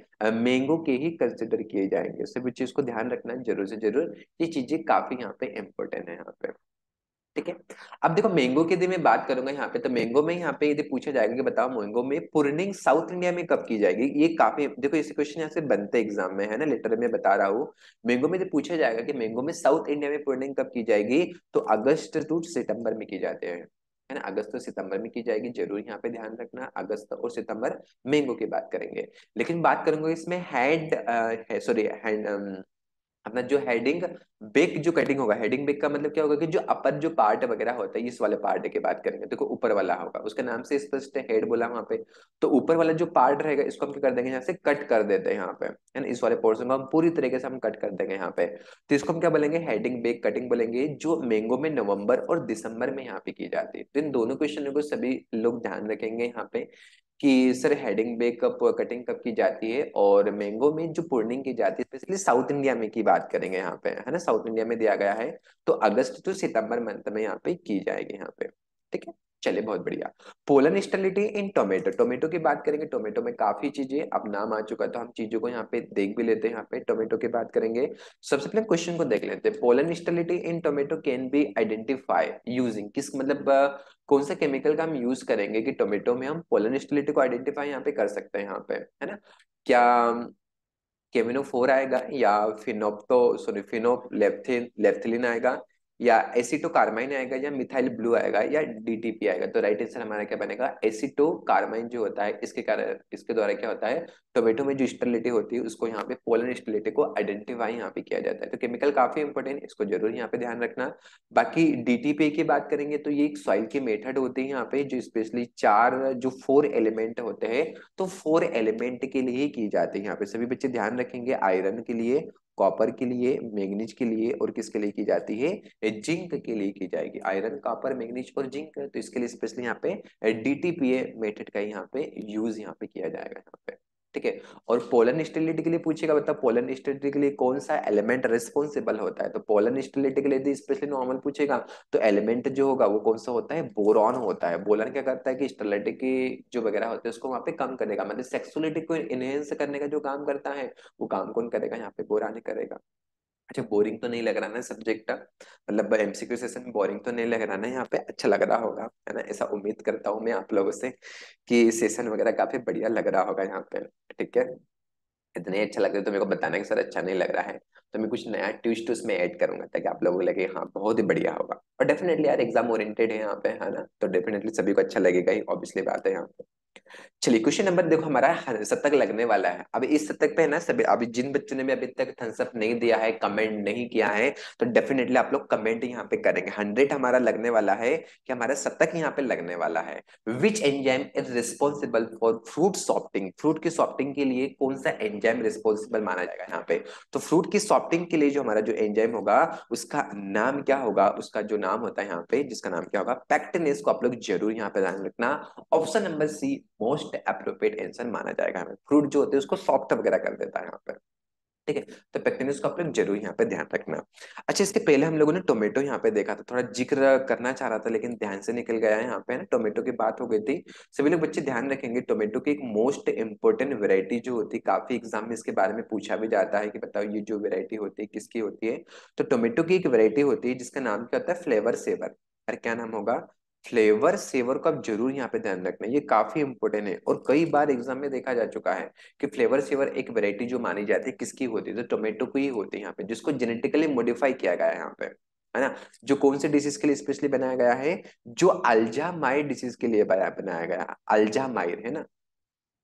मैंगो के ही कंसिडर किए जाएंगे सभी चीज को ध्यान रखना जरूर से जरूर ये चीजें काफी यहाँ पे इम्पोर्टेंट है यहाँ पे ठीक है अब देखो मैंगो के दिन मैं बात करूंगा यहाँ पे तो मैंगो में यहाँ पे यदि पूछा जाएगा कि बताओ मैंगो में पुर्निंग साउथ इंडिया में कब की जाएगी ये काफी देखो इस क्वेश्चन यहाँ से बनते एग्जाम में है ना लेटर में बता रहा हूँ मैंगो में यदि पूछा जाएगा कि मैंगो में साउथ इंडिया में पुर्निंग कब की जाएगी तो अगस्त टू सितंबर में की जाते हैं है ना अगस्त और सितंबर में की जाएगी जरूर यहाँ पे ध्यान रखना अगस्त और सितंबर मैंगो की बात करेंगे लेकिन बात करूंगा इसमें हैंड सॉरी हैंड अपना जो हेडिंग बेक जो कटिंग होगा हेडिंग बेक का मतलब क्या होगा कि जो अपर जो पार्ट वगैरह होता है इस वाले पार्ट की बात करेंगे देखो तो ऊपर वाला होगा उसके नाम से स्पष्ट हेड बोला वहां पे तो ऊपर वाला जो पार्ट रहेगा इसको हम क्या कर देंगे यहाँ से कट कर देते हैं यहाँ पे है ना इस वाले पोर्सन को हम पूरी तरीके से हम कट कर देंगे यहाँ पे तो इसको हम क्या बोलेंगे हेडिंग बेक कटिंग बोलेंगे जो मैंगो में नवंबर और दिसंबर में यहाँ पे की जाती है तो इन दोनों क्वेश्चन को सभी लोग ध्यान रखेंगे यहाँ पे कि सर हेडिंग बेकअप कटिंग कब की जाती है और मैंगो में जो पुर्निंग की जाती है स्पेशली साउथ इंडिया में की बात करेंगे यहाँ पे है ना साउथ इंडिया में दिया गया है तो अगस्त टू सितंबर मंथ में यहाँ पे की जाएगी यहाँ पे ठीक है चले बहुत बढ़िया pollen sterility in tomato tomato की बात करेंगे टोमेटो में काफी चीजें अब नाम आ चुका तो हम चीजों को यहाँ पे देख भी लेते हैं यहाँ पे टोमेटो की बात करेंगे सबसे पहले क्वेश्चन को देख लेते हैं pollen sterility in tomato can be identify using किस मतलब कौन सा केमिकल का हम यूज करेंगे कि टोमेटो में हम पोलन स्टिलिटी को आइडेंटिफाई यहाँ पे कर सकते हैं यहाँ पे है ना क्या केमिनोफोर um, आएगा या फिनोप्टो सॉरी फिनोप लेप्थिन लेप्थिलिन आएगा या एसिटो कार्बाइन आएगा या मिथाइल ब्लू आएगा या डीटीपी आएगा तो राइट आंसर हमारा क्या बनेगा एसिटो कार्बाइन जो होता है इसके कारण इसके द्वारा क्या होता है टोमेटो में जो स्टेलिटी होती है उसको यहाँ पे पोलन स्टेलिटी को आइडेंटिफाई यहाँ पे किया जाता है तो केमिकल काफी इंपॉर्टेंट इसको जरूर यहाँ पे ध्यान रखना बाकी डीटीपी की बात करेंगे तो ये एक सॉइल की मेथड होती है यहाँ पे जो स्पेशली चार जो फोर एलिमेंट होते हैं तो फोर एलिमेंट के लिए ही की जाती है यहाँ पे सभी बच्चे ध्यान रखेंगे आयरन के लिए कॉपर के लिए मैग्नीज के लिए और किसके लिए की जाती है जिंक के लिए की जाएगी आयरन कॉपर मैग्नीज और जिंक तो इसके लिए स्पेशली यहाँ पे D T P A method का यहाँ पे यूज यहाँ पे किया जाएगा यहाँ पे ठीक है और पोलन स्टेलिटी के लिए पूछेगा मतलब पोलन स्टेलिटी के लिए कौन सा एलिमेंट रिस्पॉन्सिबल होता है तो पोलन स्टेलिटी के लिए स्पेशली नॉर्मल पूछेगा तो एलिमेंट जो होगा वो कौन सा होता है बोरॉन होता है बोलन क्या करता है कि स्टेलिटी की जो वगैरह होते हैं उसको वहाँ पे कम करेगा मतलब सेक्सुअलिटी को इनहेंस करने का जो काम करता है वो काम कौन करेगा यहाँ पे बोरान करेगा अच्छा बोरिंग तो नहीं लग रहा ना सब्जेक्ट मतलब एमसीक्यू सेशन में बोरिंग तो नहीं लग रहा ना यहाँ पे अच्छा लग रहा होगा है ना ऐसा उम्मीद करता हूँ मैं आप लोगों से कि सेशन वगैरह काफी बढ़िया लग रहा होगा यहाँ पे ठीक है इतने अच्छा लग रहा है तो मेरे को बताना कि सर अच्छा नहीं लग रहा है तो मैं कुछ नया ट्विस्ट उसमें ऐड करूंगा ताकि आप लोगों को लगे हाँ बहुत ही बढ़िया होगा और डेफिनेटली यार एग्जाम ओरिएंटेड है यहाँ पे है ना तो डेफिनेटली सभी को अच्छा लगेगा ही ऑब्वियसली बात है यहाँ पे चलिए क्वेश्चन नंबर देखो हमारा शतक लगने वाला है अब इस शतक पे ना सभी अभी जिन बच्चों ने भी अभी तक थम्स नहीं दिया है कमेंट नहीं किया है तो डेफिनेटली आप लोग कमेंट यहाँ पे करेंगे हंड्रेड हमारा लगने वाला है कि हमारा शतक यहाँ पे लगने वाला है which enzyme is responsible for fruit softening fruit की सॉफ्टिंग के लिए कौन सा एंजाइम रिस्पॉन्सिबल माना जाएगा यहाँ पे तो फ्रूट की सॉफ्टिंग के लिए जो हमारा जो एंजाइम होगा उसका नाम क्या होगा उसका जो नाम होता है यहाँ पे जिसका नाम क्या होगा पैक्टिन को आप लोग जरूर यहाँ पे ध्यान रखना option number C most appropriate answer माना जाएगा हमें फ्रूट जो होते हैं उसको सॉफ्ट वगैरह कर देता है यहाँ पर ठीक है तो पेक्टिनस को आप लोग जरूर यहाँ पे ध्यान रखना अच्छा इसके पहले हम लोगों ने टोमेटो यहाँ पे देखा था थोड़ा जिक्र करना चाह रहा था लेकिन ध्यान से निकल गया है यहाँ पे ना टोमेटो की बात हो गई थी सभी लोग बच्चे ध्यान रखेंगे टोमेटो की एक मोस्ट इंपॉर्टेंट वेरायटी जो होती है काफी एग्जाम में इसके बारे में पूछा भी जाता है कि बताओ ये जो वेरायटी होती है किसकी होती है तो टोमेटो की एक वेरायटी होती है जिसका नाम क्या होता है फ्लेवर सेवर और क्या नाम होगा फ्लेवर सेवर को आप जरूर यहाँ पे ध्यान रखना ये काफी इंपोर्टेंट है और कई बार एग्जाम में देखा जा चुका है कि फ्लेवर सेवर एक वेरायटी जो मानी जाती है किसकी होती है तो टोमेटो की ही होती है यहाँ पे जिसको जेनेटिकली मॉडिफाई किया गया है यहाँ पे है ना जो कौन से डिसीज के लिए स्पेशली बनाया गया है जो अल्जामाइर डिसीज के लिए बनाया गया अल्जामाइर है ना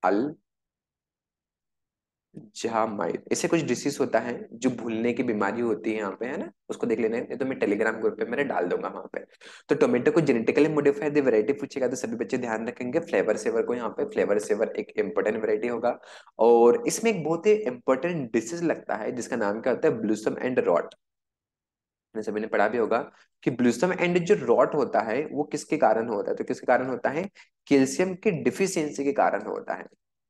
अल जामाइल कुछ डिसीज होता है जो भूलने की बीमारी होती है यहाँ पे है ना उसको देख लेना है तो मैं टेलीग्राम ग्रुप पे मेरे डाल दूंगा वहाँ पे तो टोमेटो को जेनेटिकली मॉडिफाइड वेरायटी पूछेगा तो सभी बच्चे ध्यान रखेंगे फ्लेवर सेवर को यहाँ पे फ्लेवर सेवर एक इम्पोर्टेंट वेरायटी होगा और इसमें एक बहुत ही इम्पोर्टेंट डिसीज लगता है जिसका नाम क्या होता है ब्लूसम एंड रॉट सभी ने पढ़ा भी होगा कि ब्लूसम एंड जो रॉट होता है वो किसके कारण होता है तो किसके कारण होता है कैल्शियम की डिफिशियंसी के कारण होता है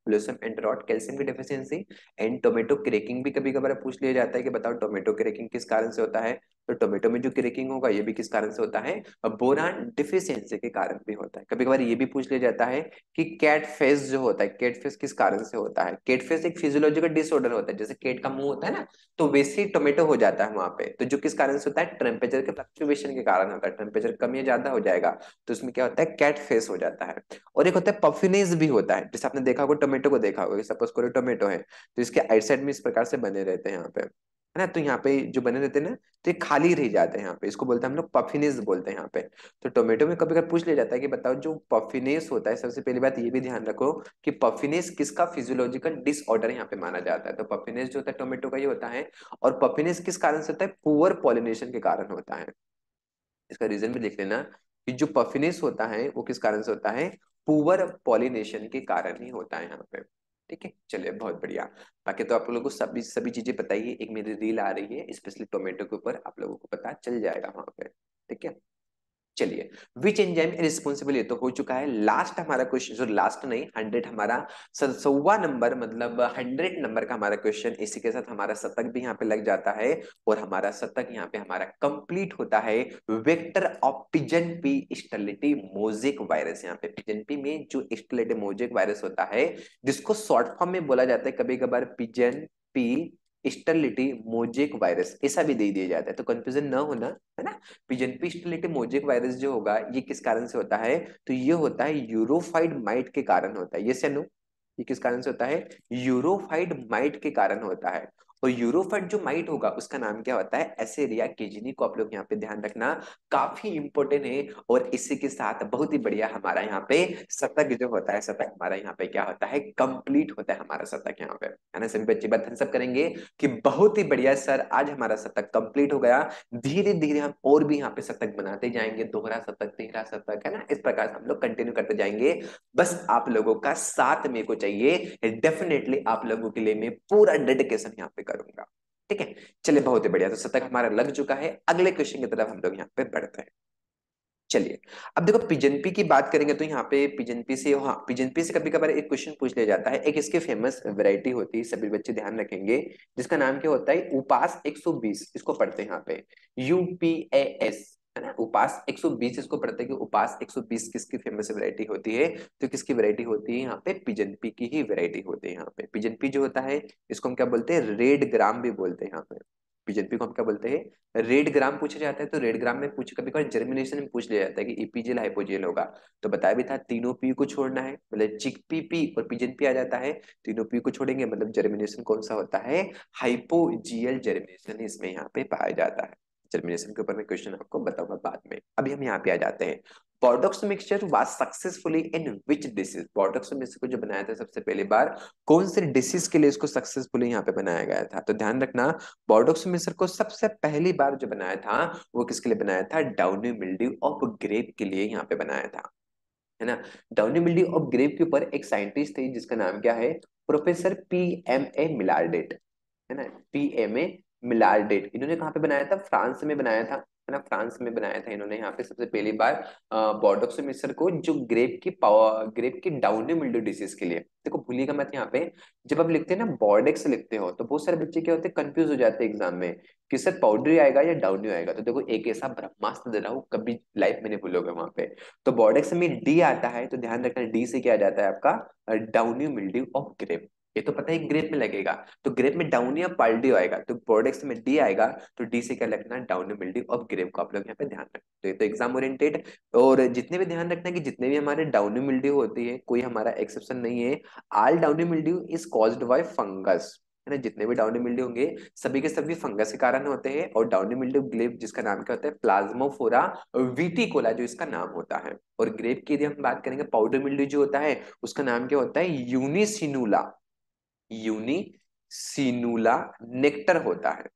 पोलोसम एंड रॉट कैल्शियम की डेफिशिएंसी एंड टोमेटो क्रेकिंग भी कभी कभार पूछ लिया जाता है कि बताओ टोमेटो क्रेकिंग किस कारण से होता है तो टोमेटो में जो क्रेकिंग होगा ये भी किस कारण से होता है बोरान डिफिशियंसी के कारण भी होता है कभी कभार ये भी पूछ लिया जाता है कि कैट फेस जो होता है कैट फेस किस कारण से होता है कैट फेस एक फिजियोलॉजिकल डिसऑर्डर होता है जैसे कैट का मुंह होता है ना तो वैसे ही टोमेटो हो जाता है वहां पे तो जो किस कारण से होता है टेम्परेचर के फ्लक्चुएशन के कारण होता है टेम्परेचर कम या ज्यादा हो जाएगा तो उसमें क्या होता है कैट फेस हो जाता है और एक होता है पफिनेज भी होता है जैसे आपने देखा होगा टोमेटो टोमेटो को देखा होगा सपोज करो टोमेटो है तो इसके आइट साइड में इस प्रकार से बने रहते हैं यहाँ पे है ना तो यहाँ पे जो बने रहते हैं ना तो ये खाली रह जाते हैं यहाँ पे इसको बोलते हैं हम लोग पफिनेस बोलते हैं यहाँ पे तो टोमेटो में कभी कभी पूछ लिया जाता है कि बताओ जो पफिनेस होता है सबसे पहली बात ये भी ध्यान रखो कि पफिनेस किसका फिजियोलॉजिकल डिसऑर्डर यहाँ पे माना जाता है तो पफिनेस जो होता है टोमेटो का ये होता है और पफिनेस किस कारण से होता है पुअर पॉलिनेशन के कारण होता है इसका रीजन भी देख लेना कि जो पफिनेस होता है वो किस कारण से होता है पुअर पॉलिनेशन के कारण ही होता है यहाँ पे ठीक है चलिए बहुत बढ़िया बाकी तो आप लोगों को सभी सभी चीजें बताइए एक मेरी रील आ रही है स्पेशली टोमेटो के ऊपर आप लोगों को पता चल जाएगा वहां पे ठीक है चलिए विच एंजाइम रिस्पॉन्सिबल ये तो हो चुका है लास्ट हमारा क्वेश्चन जो लास्ट नहीं हंड्रेड हमारा सौवा नंबर मतलब हंड्रेड नंबर का हमारा क्वेश्चन इसी के साथ हमारा शतक भी यहाँ पे लग जाता है और हमारा शतक यहाँ पे हमारा कंप्लीट होता है vector of pigeon pea sterility mosaic virus यहाँ पे पिजन पी में जो स्टलिटी मोजिक वायरस होता है जिसको शॉर्ट फॉर्म में बोला जाता है कभी कभार pigeon pea sterility mosaic virus ऐसा भी दे दिया जाता है तो कंफ्यूजन ना होना है ना pigeon pea sterility mosaic virus जो होगा ये किस कारण से होता है तो ये होता है यूरोफाइड माइट के कारण होता है ये सेनो ये किस कारण से होता है यूरोफाइड माइट के कारण होता है और तो यूरोफेट जो माइट होगा उसका नाम क्या होता है एसेरिया किजनी को आप लोग यहाँ पे ध्यान रखना काफी इंपॉर्टेंट है और इसी के साथ बहुत ही बढ़िया हमारा यहाँ पे शतक जो होता है शतक हमारा यहाँ पे क्या होता है कंप्लीट होता है हमारा शतक यहाँ पे है ना सभी बच्चे बथन सब करेंगे कि बहुत ही बढ़िया सर आज हमारा शतक कंप्लीट हो गया धीरे धीरे हम और भी यहाँ पे शतक बनाते जाएंगे दोहरा शतक तेहरा शतक है ना इस प्रकार हम लोग कंटिन्यू करते जाएंगे बस आप लोगों का साथ मेरे को चाहिए डेफिनेटली आप लोगों के लिए मैं पूरा डेडिकेशन यहाँ पे करूंगा ठीक है चलिए बहुत ही बढ़िया तो शतक हमारा लग चुका है अगले क्वेश्चन की तरफ हम लोग यहाँ पे बढ़ते हैं चलिए अब देखो पीजेनपी की बात करेंगे तो यहाँ पे पीजेनपी से हाँ पीजेनपी से कभी कभार एक क्वेश्चन पूछ लिया जाता है एक इसके फेमस वैरायटी होती है सभी बच्चे ध्यान रखेंगे जिसका नाम क्या होता है उपास 120 इसको पढ़ते हैं यहाँ पे यूपीएस है उपास 120 इसको पढ़ते हैं कि उपास 120 किसकी फेमस वैरायटी होती है तो किसकी वैरायटी होती है यहाँ पे पिजन पी की ही वैरायटी होती है यहाँ पे पिजन पी जो होता है इसको हम क्या बोलते हैं रेड ग्राम भी बोलते हैं यहाँ पे पिजन पी को हम क्या बोलते हैं रेड ग्राम पूछा जाता है तो रेड ग्राम में पूछ कभी कभी जर्मिनेशन में पूछ लिया जाता है कि इपीजेल हाइपोजेल होगा तो बताया भी था तीनों पी को छोड़ना है मतलब चिक पी पी और पिजन पी आ जाता है तीनों पी को छोड़ेंगे मतलब जर्मिनेशन कौन सा होता है हाइपोजियल जर्मिनेशन इसमें यहाँ पे पाया जाता है जर्मिनेशन के ऊपर मैं क्वेश्चन आपको बताऊंगा बाद में अभी हम यहाँ पे आ जाते हैं Bordeaux mixture was successfully in which disease Bordeaux mixture को जो बनाया था सबसे पहली बार कौन से डिसीज के लिए इसको सक्सेसफुली यहाँ पे बनाया गया था तो ध्यान रखना बॉर्डोक्स मिक्सचर को सबसे पहली बार जो बनाया था वो किसके लिए बनाया था डाउनी मिल्ड्यू ऑफ ग्रेप के लिए यहाँ पे बनाया था है ना डाउनी मिल्ड्यू ऑफ ग्रेप के ऊपर एक साइंटिस्ट थे जिसका नाम क्या है professor P M A Millardet है ना पी एम ए मिलार्डेट इन्होंने कहाँ पे बनाया था फ्रांस में बनाया था है ना फ्रांस में बनाया था इन्होंने यहाँ पे सबसे पहली बार बॉर्डोक्सोमिसर को जो ग्रेप की पावर ग्रेप की डाउनी मिल्डो डिसीज के लिए देखो भूलिएगा मत यहाँ पे जब आप लिखते हैं ना बॉर्डेक्स लिखते हो तो बहुत सारे बच्चे क्या होते हैं कंफ्यूज हो जाते हैं एग्जाम में कि सर पाउडरी आएगा या डाउनी आएगा तो देखो एक ऐसा ब्रह्मास्त्र दे रहा हूँ कभी लाइफ में नहीं भूलोगे वहां पे तो बॉर्डेक्स में डी आता है तो ध्यान रखना डी से क्या जाता है आपका डाउनी मिल्ड्यू ऑफ ग्रेप ये तो पता है ग्रेप में लगेगा तो ग्रेप में डाउन या पाल्डी आएगा तो प्रोडक्ट्स में डी आएगा तो डी से क्या लगना डाउन मिल्डी और ग्रेप को आप लोग यहाँ पे ध्यान रखें तो ये तो एग्जाम ओरिएंटेड और जितने भी ध्यान रखना है कि जितने भी हमारे डाउन मिल्डी होती है कोई हमारा एक्सेप्शन नहीं है all downy mildew is caused by fungus ना जितने भी डाउनी मिल्डी होंगे सभी के सभी फंगस के कारण होते हैं और डाउनी मिल्डी ग्रेप जिसका नाम क्या होता है प्लाज्मोफोरा विटिकोला जो इसका नाम होता है और ग्रेप की यदि हम बात करेंगे पाउडर मिल्डी जो होता है उसका नाम क्या होता है यूनिसिनुला यूनिसिनुला नेक्टर होता है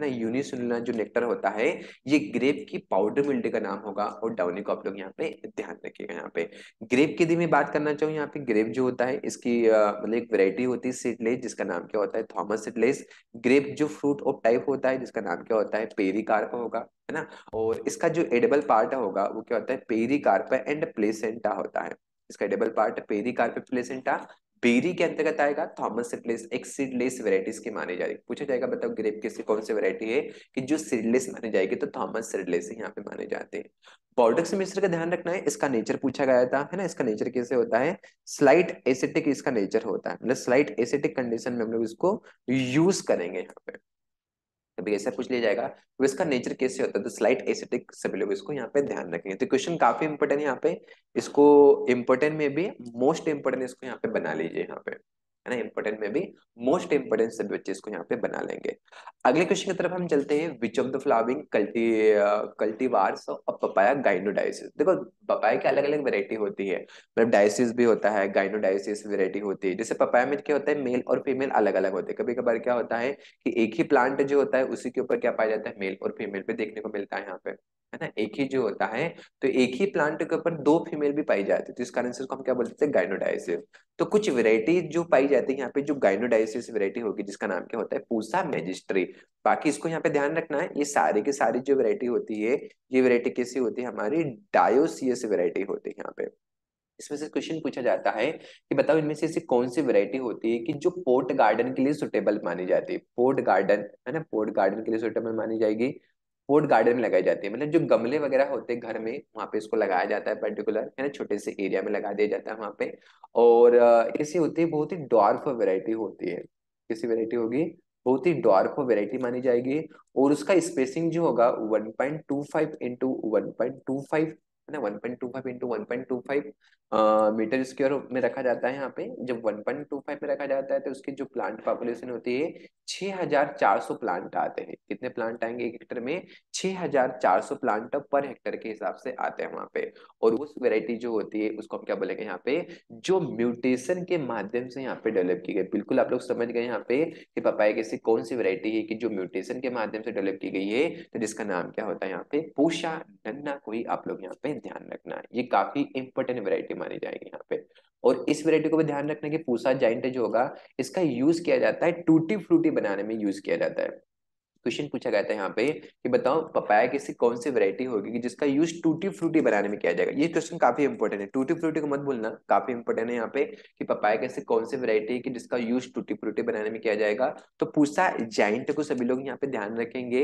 है ना यूनिसिनुला जो नेक्टर होता है ये ग्रेप की पाउडर मिल्टी का नाम होगा और डाउनी को आप लोग यहाँ पे ध्यान रखिएगा यहाँ पे ग्रेप की भी मैं बात करना चाहूँ यहाँ पे ग्रेप जो होता है इसकी मतलब एक वैरायटी होती है सीडलेस जिसका नाम क्या होता है थॉमस सीडलेस ग्रेप जो फ्रूट ऑफ टाइप होता है जिसका नाम क्या होता है पेरिकार्प होगा है ना और इसका जो एडेबल पार्ट होगा वो क्या होता है पेरिकार्प एंड प्लेसेंटा होता है इसका एडेबल पार्ट पेरी पेरिकार्प प्लेसेंटा बेरी के अंतर्गत आएगा थॉमस सीडलेस एक सीडलेस वेराइटीज की मानी जाएगी पूछा जाएगा बताओ ग्रेप की कौन सी वेरायटी है कि जो सीडलेस मानी जाएगी तो थॉमस सीडलेस यहाँ पे माने जाते हैं बॉर्डर मिश्र का ध्यान रखना है इसका नेचर पूछा गया था है ना इसका नेचर कैसे होता है स्लाइट एसिटिक इसका नेचर होता है मतलब स्लाइट एसिटिक कंडीशन में हम लोग इसको यूज करेंगे यहाँ पे कभी ऐसा पूछ लिया जाएगा तो इसका नेचर कैसे होता है तो स्लाइट एसिडिक सभी लोग इसको यहाँ पे ध्यान रखेंगे तो क्वेश्चन काफी इंपॉर्टेंट है यहाँ पे इसको इंपॉर्टेंट में भी मोस्ट इंपोर्टेंट इसको यहाँ पे बना लीजिए यहाँ पे है ना इम्पोर्टेंट में भी मोस्ट इम्पोर्टेंट सभी बच्चे इसको यहाँ पे बना लेंगे अगले क्वेश्चन की तरफ हम चलते हैं विच ऑफ द फ्लावरिंग कल्टी कल्टीवार्स और पपाया गाइनोडाइसिस देखो पपाया की अलग अलग वेरायटी होती है मतलब डायसिस भी होता है गाइनोडाइसिस वेरायटी होती है जैसे पपाया में क्या होता है मेल और फीमेल अलग अलग होते हैं कभी कभार क्या होता है कि एक ही प्लांट जो होता है उसी के ऊपर क्या पाया जाता है मेल और फीमेल पे देखने को मिलता है यहाँ पे है ना एक ही जो होता है तो एक ही प्लांट के ऊपर दो फीमेल भी पाई जाती है तो इस कारण से हम क्या बोलते हैं गाइनोडाइसिस तो कुछ वेराइटी जो पाई जाती है यहाँ पे जो गाइनोडाइसिस वेराइटी होगी जिसका नाम क्या होता है पूसा मेजिस्ट्री बाकी इसको यहाँ पे ध्यान रखना है ये सारी की सारी जो वेरायटी होती है ये वेरायटी कैसी होती है हमारी डायोसियस वेरायटी होती है यहाँ पे इसमें से क्वेश्चन पूछा जाता है कि बताओ इनमें से ऐसी कौन सी वैरायटी होती है कि जो पोर्ट गार्डन के लिए सुटेबल मानी जाती है पोर्ट गार्डन है ना पोर्ट गार्डन के लिए सुटेबल मानी जाएगी फूड गार्डन में लगाई जाती है मतलब जो गमले वगैरह होते हैं घर में वहाँ पे इसको लगाया जाता है पर्टिकुलर है ना छोटे से एरिया में लगा दिया जाता है वहाँ पे और ऐसी होती है बहुत ही डॉर्फ वेराइटी होती है किसी वेराइटी होगी बहुत ही डॉर्फ वेराइटी मानी जाएगी और उसका स्पेसिंग जो होगा one point two five into one point two five metre square में रखा जाता है यहाँ पे जब 1.25 में रखा जाता है तो उसकी जो प्लांट पॉपुलेशन होती है 6400 प्लांट आते हैं कितने प्लांट आएंगे एक हेक्टर में 6400 प्लांट पर हेक्टर के हिसाब से आते हैं वहां पे और उस वेराइटी जो होती है उसको हम क्या बोलेंगे यहाँ पे जो म्यूटेशन के माध्यम से यहाँ पे डेवलप की गई बिल्कुल आप लोग समझ गए यहाँ पे कि पपाया कैसी कौन सी वेरायटी है कि जो म्यूटेशन के माध्यम से डेवलप की गई है तो जिसका नाम क्या होता है यहाँ पे पूषा नन्ना कोई आप लोग यहाँ पे ध्यान रखना ये काफी इंपॉर्टेंट वेरायटी मानी जाएगी यहाँ पे और इस वेरायटी को भी ध्यान रखना कि पूसा जाइंट जो होगा इसका यूज किया जाता है टूटी फ्रूटी बनाने में यूज किया जाता है क्वेश्चन पूछा गया था यहाँ पे कि बताओ पपाया की कौन सी वैरायटी होगी कि जिसका यूज टूटी फ्रूटी बनाने में किया जाएगा ये क्वेश्चन काफी इंपॉर्टेंट है टूटी फ्रूटी को मत भूलना काफी इंपॉर्टेंट है यहाँ पे कि पपाया कैसे कौन सी वैरायटी है कि जिसका यूज टूटी फ्रूटी बनाने में किया जाएगा तो पूछा जाइंट को सभी लोग यहाँ पे ध्यान रखेंगे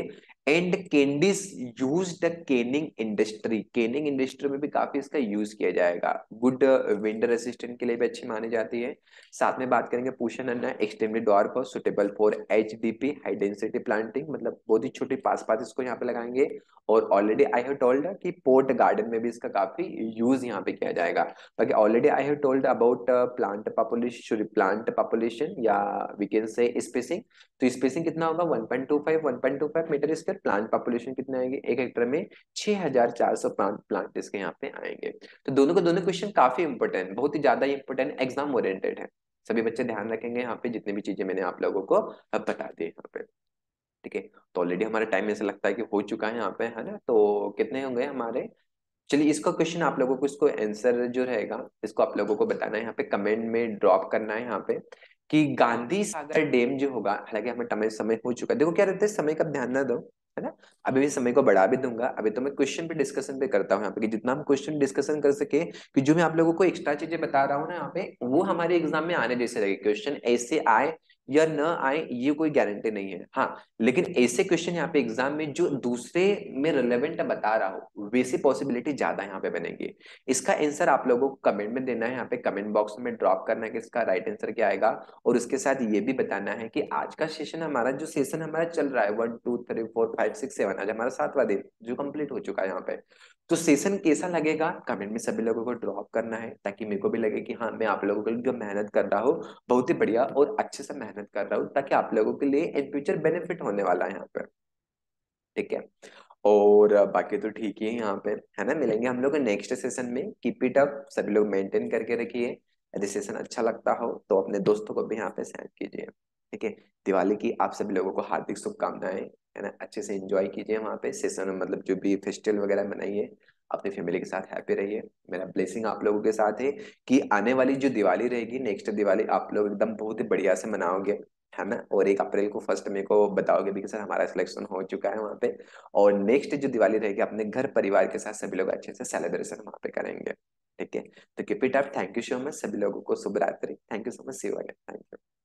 and candies use the canning industry canning industry में भी काफी इसका यूज किया जाएगा गुड विंड रेसिस्टेंट के लिए भी अच्छी मानी जाती है साथ में बात करेंगे Pusa Nanha extremely dwarf suitable for H D P high density planting मतलब बहुत ही छोटे पास पास इसको यहाँ पे लगाएंगे और ऑलरेडी आई हैव टोल्ड कि पोर्ट गार्डन में भी इसका काफी यूज यहाँ पे किया जाएगा बाकी already I have told about plant population sorry plant population या वी कैन से स्पेसिंग तो स्पेसिंग कितना होगा 1.25 1.25 मीटर स्क्वायर प्लांट पॉपुलेशन कितना आएगी एक हेक्टर में 6400 प्लांट प्लांट इसके यहाँ पे आएंगे तो दोनों का दोनों क्वेश्चन काफी इंपॉर्टेंट बहुत ही ज्यादा इंपॉर्टेंट एग्जाम ओरिएंटेड है सभी बच्चे ध्यान रखेंगे यहाँ पे जितनी भी चीजें मैंने आप लोगों को बता दी यहाँ पे ठीक है तो ऑलरेडी हमारा टाइम ऐसा लगता है कि हो चुका है यहाँ पे है ना तो कितने हो गए हमारे चलिए इसका क्वेश्चन आप लोगों को इसको आंसर जो रहेगा इसको आप लोगों को बताना है यहाँ पे कमेंट में ड्रॉप करना है यहाँ पे कि गांधी सागर डैम जो होगा हालांकि हमें समय समय हो चुका है देखो क्या रहता है समय का ध्यान ना दो है ना अभी भी समय को बढ़ा भी दूंगा अभी तो मैं क्वेश्चन पे डिस्कशन पे करता हूँ यहाँ पे कि जितना हम क्वेश्चन डिस्कशन कर सके कि जो मैं आप लोगों को एक्स्ट्रा चीजें बता रहा हूँ ना यहाँ पे वो हमारे एग्जाम में आने जैसे लगे क्वेश्चन ऐसे आए या न आए ये कोई गारंटी नहीं है हाँ लेकिन ऐसे क्वेश्चन यहाँ पे एग्जाम में जो दूसरे में रिलेवेंट बता रहा हो वैसी पॉसिबिलिटी ज्यादा यहाँ पे बनेगी इसका आंसर आप लोगों को कमेंट में देना है यहाँ पे कमेंट बॉक्स में ड्रॉप करना है कि इसका राइट आंसर क्या आएगा और उसके साथ ये भी बताना है कि आज का सेशन हमारा जो सेशन हमारा चल रहा है one two three four five six seven आज हमारा सातवा दिन जो कम्प्लीट हो चुका है यहाँ पे तो सेशन कैसा लगेगा कमेंट में सभी लोगों को ड्रॉप करना है ताकि मेरे को भी लगे कि हाँ मैं आप लोगों के लिए जो मेहनत कर रहा हूँ बहुत ही बढ़िया और अच्छे से मेहनत कर रहा हूँ ताकि आप लोगों के लिए इन फ्यूचर बेनिफिट होने वाला है यहाँ पर ठीक है और बाकी तो ठीक ही है यहाँ पे है ना मिलेंगे हम लोग नेक्स्ट सेशन में कीप इट अप सभी लोग मेंटेन करके रखिए यदि सेशन अच्छा लगता हो तो अपने दोस्तों को भी यहाँ पे सेंड कीजिए ठीक है दिवाली की आप सभी लोगों को हार्दिक शुभकामनाएं है ना अच्छे से इंजॉय कीजिए वहाँ पे सेशन मतलब जो भी फेस्टिवल वगैरह मनाइए अपनी फैमिली के साथ हैप्पी रहिए मेरा ब्लेसिंग आप लोगों के साथ है कि आने वाली जो दिवाली रहेगी नेक्स्ट दिवाली आप लोग एकदम बहुत ही बढ़िया से मनाओगे है ना और एक अप्रैल को फर्स्ट मे को बताओगे भी कि सर हमारा सिलेक्शन हो चुका है वहाँ पे और नेक्स्ट जो दिवाली रहेगी अपने घर परिवार के साथ सभी लोग अच्छे से सेलिब्रेशन वहाँ पे करेंगे ठीक है तो keep it up thank you so much सभी लोगों को शुभ रात्रि thank you so much see thank you